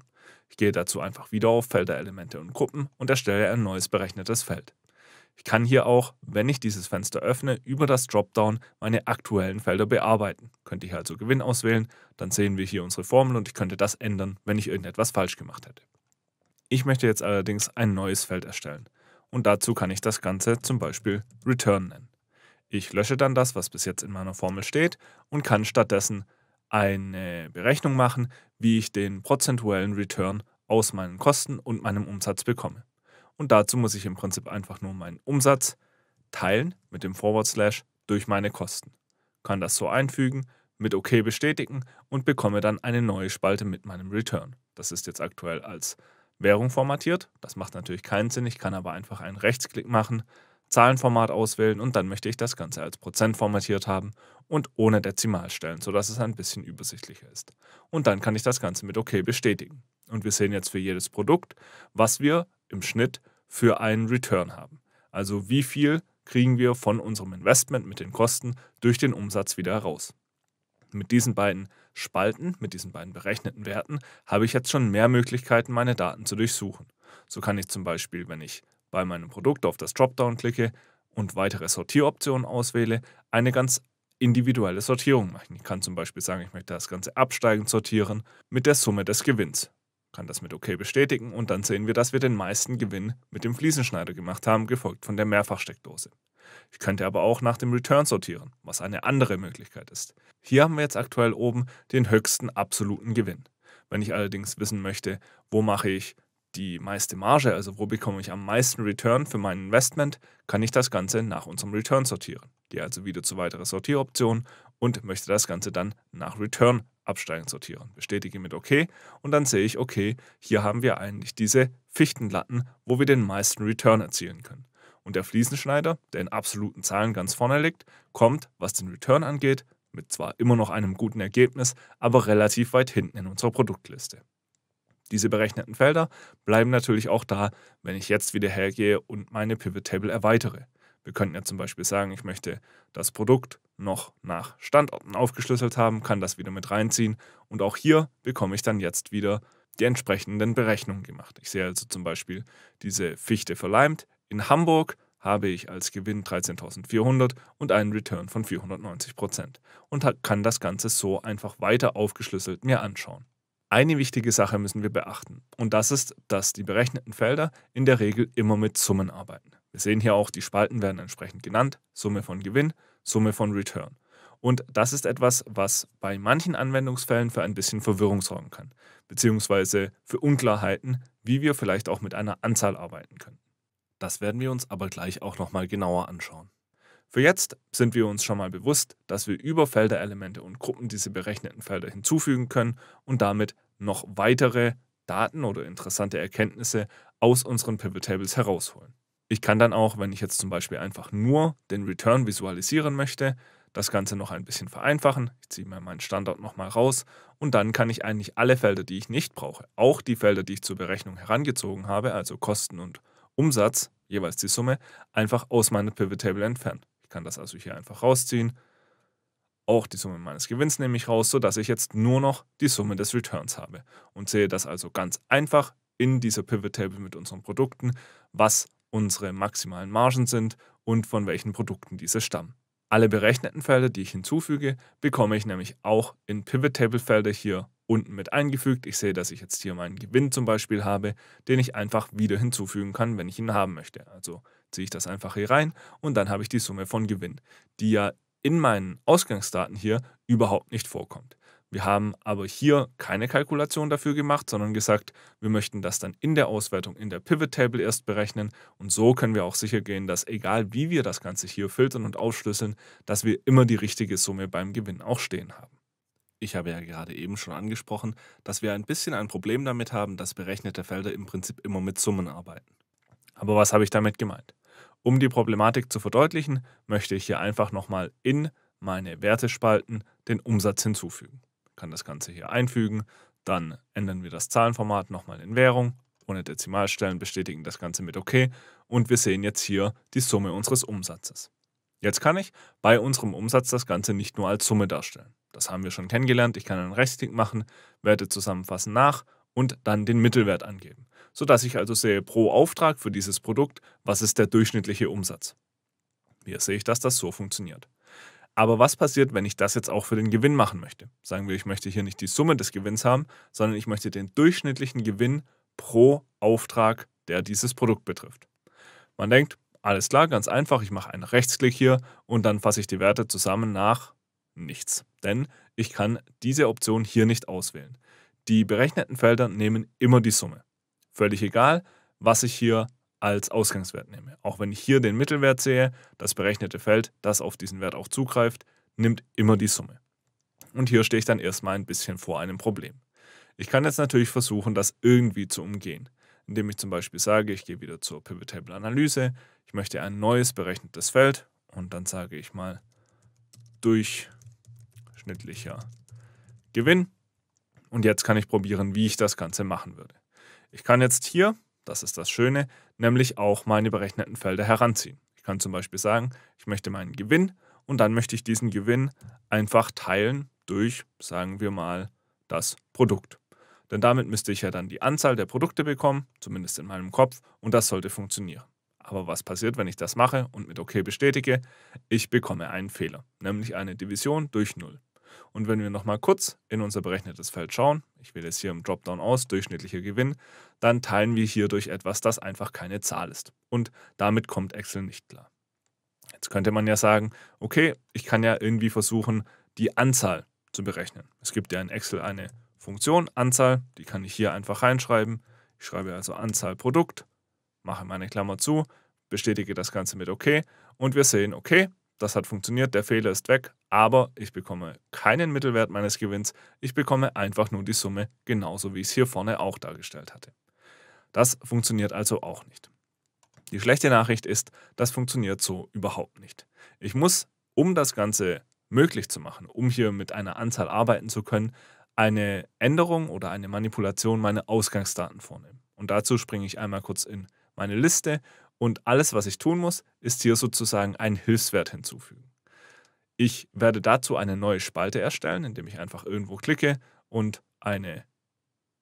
Speaker 1: Ich gehe dazu einfach wieder auf Felder, Elemente und Gruppen und erstelle ein neues berechnetes Feld. Ich kann hier auch, wenn ich dieses Fenster öffne, über das Dropdown meine aktuellen Felder bearbeiten. Könnte ich also Gewinn auswählen, dann sehen wir hier unsere Formel und ich könnte das ändern, wenn ich irgendetwas falsch gemacht hätte. Ich möchte jetzt allerdings ein neues Feld erstellen und dazu kann ich das Ganze zum Beispiel Return nennen. Ich lösche dann das, was bis jetzt in meiner Formel steht und kann stattdessen eine Berechnung machen, wie ich den prozentuellen Return aus meinen Kosten und meinem Umsatz bekomme. Und dazu muss ich im Prinzip einfach nur meinen Umsatz teilen mit dem Forward Slash durch meine Kosten. Kann das so einfügen, mit OK bestätigen und bekomme dann eine neue Spalte mit meinem Return. Das ist jetzt aktuell als Währung formatiert. Das macht natürlich keinen Sinn. Ich kann aber einfach einen Rechtsklick machen, Zahlenformat auswählen und dann möchte ich das Ganze als Prozent formatiert haben und ohne Dezimalstellen, sodass es ein bisschen übersichtlicher ist. Und dann kann ich das Ganze mit OK bestätigen. Und wir sehen jetzt für jedes Produkt, was wir im Schnitt für einen Return haben. Also wie viel kriegen wir von unserem Investment mit den Kosten durch den Umsatz wieder raus. Mit diesen beiden Spalten, mit diesen beiden berechneten Werten, habe ich jetzt schon mehr Möglichkeiten, meine Daten zu durchsuchen. So kann ich zum Beispiel, wenn ich bei meinem Produkt auf das Dropdown klicke und weitere Sortieroptionen auswähle, eine ganz individuelle Sortierung machen. Ich kann zum Beispiel sagen, ich möchte das Ganze absteigend sortieren mit der Summe des Gewinns kann das mit OK bestätigen und dann sehen wir, dass wir den meisten Gewinn mit dem Fliesenschneider gemacht haben, gefolgt von der Mehrfachsteckdose. Ich könnte aber auch nach dem Return sortieren, was eine andere Möglichkeit ist. Hier haben wir jetzt aktuell oben den höchsten absoluten Gewinn. Wenn ich allerdings wissen möchte, wo mache ich die meiste Marge, also wo bekomme ich am meisten Return für mein Investment, kann ich das Ganze nach unserem Return sortieren gehe also wieder zu weiteren Sortieroptionen und möchte das Ganze dann nach Return absteigend sortieren. Bestätige mit OK und dann sehe ich, okay, hier haben wir eigentlich diese Fichtenlatten, wo wir den meisten Return erzielen können. Und der Fliesenschneider, der in absoluten Zahlen ganz vorne liegt, kommt, was den Return angeht, mit zwar immer noch einem guten Ergebnis, aber relativ weit hinten in unserer Produktliste. Diese berechneten Felder bleiben natürlich auch da, wenn ich jetzt wieder hergehe und meine Pivot Table erweitere. Wir könnten ja zum Beispiel sagen, ich möchte das Produkt noch nach Standorten aufgeschlüsselt haben, kann das wieder mit reinziehen und auch hier bekomme ich dann jetzt wieder die entsprechenden Berechnungen gemacht. Ich sehe also zum Beispiel diese Fichte verleimt. In Hamburg habe ich als Gewinn 13.400 und einen Return von 490 und kann das Ganze so einfach weiter aufgeschlüsselt mir anschauen. Eine wichtige Sache müssen wir beachten und das ist, dass die berechneten Felder in der Regel immer mit Summen arbeiten. Wir sehen hier auch, die Spalten werden entsprechend genannt, Summe von Gewinn, Summe von Return. Und das ist etwas, was bei manchen Anwendungsfällen für ein bisschen Verwirrung sorgen kann, beziehungsweise für Unklarheiten, wie wir vielleicht auch mit einer Anzahl arbeiten können. Das werden wir uns aber gleich auch nochmal genauer anschauen. Für jetzt sind wir uns schon mal bewusst, dass wir über Felderelemente und Gruppen diese berechneten Felder hinzufügen können und damit noch weitere Daten oder interessante Erkenntnisse aus unseren Pivot Tables herausholen. Ich kann dann auch, wenn ich jetzt zum Beispiel einfach nur den Return visualisieren möchte, das Ganze noch ein bisschen vereinfachen. Ich ziehe mir meinen Standort nochmal raus und dann kann ich eigentlich alle Felder, die ich nicht brauche, auch die Felder, die ich zur Berechnung herangezogen habe, also Kosten und Umsatz, jeweils die Summe, einfach aus meiner Pivot Table entfernen. Ich kann das also hier einfach rausziehen. Auch die Summe meines Gewinns nehme ich raus, sodass ich jetzt nur noch die Summe des Returns habe und sehe das also ganz einfach in dieser Pivot Table mit unseren Produkten, was unsere maximalen Margen sind und von welchen Produkten diese stammen. Alle berechneten Felder, die ich hinzufüge, bekomme ich nämlich auch in Pivot Table Felder hier unten mit eingefügt. Ich sehe, dass ich jetzt hier meinen Gewinn zum Beispiel habe, den ich einfach wieder hinzufügen kann, wenn ich ihn haben möchte. Also ziehe ich das einfach hier rein und dann habe ich die Summe von Gewinn, die ja in meinen Ausgangsdaten hier überhaupt nicht vorkommt. Wir haben aber hier keine Kalkulation dafür gemacht, sondern gesagt, wir möchten das dann in der Auswertung in der Pivot Table erst berechnen und so können wir auch sicher gehen, dass egal wie wir das Ganze hier filtern und ausschlüsseln, dass wir immer die richtige Summe beim Gewinn auch stehen haben. Ich habe ja gerade eben schon angesprochen, dass wir ein bisschen ein Problem damit haben, dass berechnete Felder im Prinzip immer mit Summen arbeiten. Aber was habe ich damit gemeint? Um die Problematik zu verdeutlichen, möchte ich hier einfach nochmal in meine Wertespalten den Umsatz hinzufügen kann das Ganze hier einfügen. Dann ändern wir das Zahlenformat nochmal in Währung, ohne Dezimalstellen, bestätigen das Ganze mit OK und wir sehen jetzt hier die Summe unseres Umsatzes. Jetzt kann ich bei unserem Umsatz das Ganze nicht nur als Summe darstellen. Das haben wir schon kennengelernt. Ich kann einen Rechtsklick machen, Werte zusammenfassen nach und dann den Mittelwert angeben, sodass ich also sehe pro Auftrag für dieses Produkt, was ist der durchschnittliche Umsatz. Hier sehe ich, dass das so funktioniert. Aber was passiert, wenn ich das jetzt auch für den Gewinn machen möchte? Sagen wir, ich möchte hier nicht die Summe des Gewinns haben, sondern ich möchte den durchschnittlichen Gewinn pro Auftrag, der dieses Produkt betrifft. Man denkt, alles klar, ganz einfach, ich mache einen Rechtsklick hier und dann fasse ich die Werte zusammen nach nichts. Denn ich kann diese Option hier nicht auswählen. Die berechneten Felder nehmen immer die Summe. Völlig egal, was ich hier als Ausgangswert nehme. Auch wenn ich hier den Mittelwert sehe, das berechnete Feld, das auf diesen Wert auch zugreift, nimmt immer die Summe. Und hier stehe ich dann erstmal ein bisschen vor einem Problem. Ich kann jetzt natürlich versuchen, das irgendwie zu umgehen, indem ich zum Beispiel sage, ich gehe wieder zur Pivot Table Analyse, ich möchte ein neues berechnetes Feld und dann sage ich mal durchschnittlicher Gewinn. Und jetzt kann ich probieren, wie ich das Ganze machen würde. Ich kann jetzt hier das ist das Schöne, nämlich auch meine berechneten Felder heranziehen. Ich kann zum Beispiel sagen, ich möchte meinen Gewinn und dann möchte ich diesen Gewinn einfach teilen durch, sagen wir mal, das Produkt. Denn damit müsste ich ja dann die Anzahl der Produkte bekommen, zumindest in meinem Kopf, und das sollte funktionieren. Aber was passiert, wenn ich das mache und mit OK bestätige? Ich bekomme einen Fehler, nämlich eine Division durch 0. Und wenn wir nochmal kurz in unser berechnetes Feld schauen, ich wähle es hier im Dropdown aus, durchschnittlicher Gewinn, dann teilen wir hier durch etwas, das einfach keine Zahl ist. Und damit kommt Excel nicht klar. Jetzt könnte man ja sagen, okay, ich kann ja irgendwie versuchen, die Anzahl zu berechnen. Es gibt ja in Excel eine Funktion Anzahl, die kann ich hier einfach reinschreiben. Ich schreibe also Anzahl Produkt, mache meine Klammer zu, bestätige das Ganze mit OK und wir sehen, okay, das hat funktioniert, der Fehler ist weg, aber ich bekomme keinen Mittelwert meines Gewinns, ich bekomme einfach nur die Summe, genauso wie ich es hier vorne auch dargestellt hatte. Das funktioniert also auch nicht. Die schlechte Nachricht ist, das funktioniert so überhaupt nicht. Ich muss, um das Ganze möglich zu machen, um hier mit einer Anzahl arbeiten zu können, eine Änderung oder eine Manipulation meiner Ausgangsdaten vornehmen. Und dazu springe ich einmal kurz in meine Liste und alles, was ich tun muss, ist hier sozusagen einen Hilfswert hinzufügen. Ich werde dazu eine neue Spalte erstellen, indem ich einfach irgendwo klicke und eine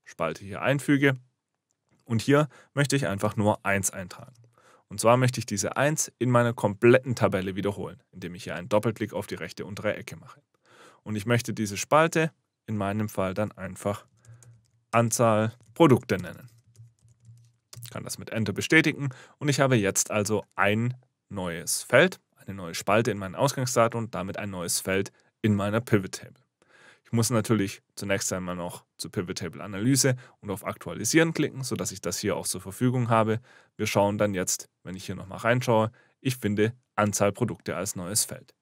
Speaker 1: Spalte hier einfüge. Und hier möchte ich einfach nur 1 eintragen. Und zwar möchte ich diese 1 in meiner kompletten Tabelle wiederholen, indem ich hier einen Doppelklick auf die rechte untere Ecke mache. Und ich möchte diese Spalte in meinem Fall dann einfach Anzahl Produkte nennen. Ich kann das mit Enter bestätigen und ich habe jetzt also ein neues Feld, eine neue Spalte in meinen Ausgangsdaten und damit ein neues Feld in meiner Pivot Table. Ich muss natürlich zunächst einmal noch zur Pivot Table Analyse und auf Aktualisieren klicken, sodass ich das hier auch zur Verfügung habe. Wir schauen dann jetzt, wenn ich hier nochmal reinschaue, ich finde Anzahl Produkte als neues Feld.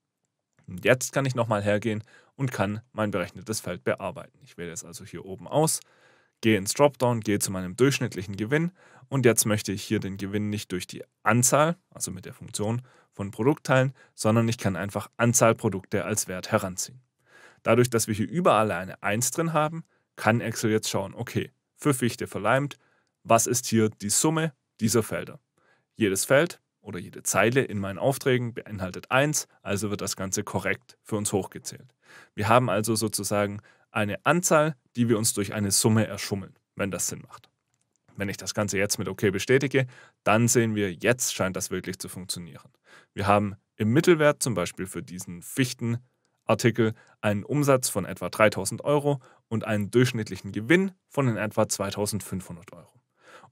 Speaker 1: Und jetzt kann ich nochmal hergehen und kann mein berechnetes Feld bearbeiten. Ich wähle es also hier oben aus, gehe ins Dropdown, gehe zu meinem durchschnittlichen Gewinn und jetzt möchte ich hier den Gewinn nicht durch die Anzahl, also mit der Funktion von Produktteilen, sondern ich kann einfach Anzahl Produkte als Wert heranziehen. Dadurch, dass wir hier überall eine 1 drin haben, kann Excel jetzt schauen, okay, für Fichte verleimt, was ist hier die Summe dieser Felder? Jedes Feld oder jede Zeile in meinen Aufträgen beinhaltet 1, also wird das Ganze korrekt für uns hochgezählt. Wir haben also sozusagen eine Anzahl, die wir uns durch eine Summe erschummeln, wenn das Sinn macht. Wenn ich das Ganze jetzt mit OK bestätige, dann sehen wir, jetzt scheint das wirklich zu funktionieren. Wir haben im Mittelwert zum Beispiel für diesen Fichtenartikel einen Umsatz von etwa 3000 Euro und einen durchschnittlichen Gewinn von in etwa 2500 Euro.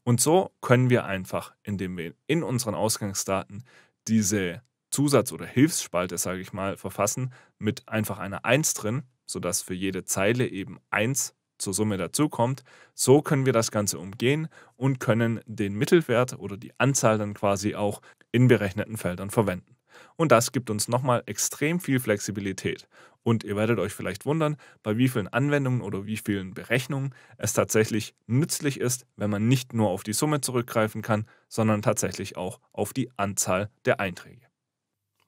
Speaker 1: Und so können wir einfach, indem wir in unseren Ausgangsdaten diese Zusatz- oder Hilfsspalte, sage ich mal, verfassen, mit einfach einer 1 drin, sodass für jede Zeile eben 1 zur Summe dazukommt. So können wir das Ganze umgehen und können den Mittelwert oder die Anzahl dann quasi auch in berechneten Feldern verwenden. Und das gibt uns nochmal extrem viel Flexibilität. Und ihr werdet euch vielleicht wundern, bei wie vielen Anwendungen oder wie vielen Berechnungen es tatsächlich nützlich ist, wenn man nicht nur auf die Summe zurückgreifen kann, sondern tatsächlich auch auf die Anzahl der Einträge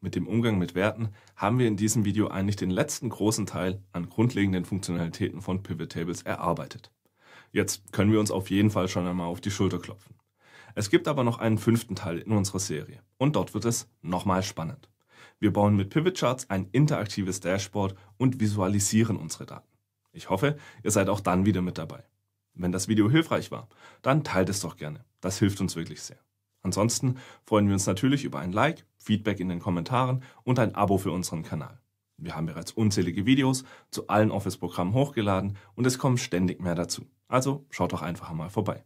Speaker 1: mit dem Umgang mit Werten haben wir in diesem Video eigentlich den letzten großen Teil an grundlegenden Funktionalitäten von Pivot Tables erarbeitet. Jetzt können wir uns auf jeden Fall schon einmal auf die Schulter klopfen. Es gibt aber noch einen fünften Teil in unserer Serie und dort wird es nochmal spannend. Wir bauen mit Pivot Charts ein interaktives Dashboard und visualisieren unsere Daten. Ich hoffe, ihr seid auch dann wieder mit dabei. Wenn das Video hilfreich war, dann teilt es doch gerne. Das hilft uns wirklich sehr. Ansonsten freuen wir uns natürlich über ein Like, Feedback in den Kommentaren und ein Abo für unseren Kanal. Wir haben bereits unzählige Videos zu allen Office-Programmen hochgeladen und es kommen ständig mehr dazu. Also schaut doch einfach mal vorbei.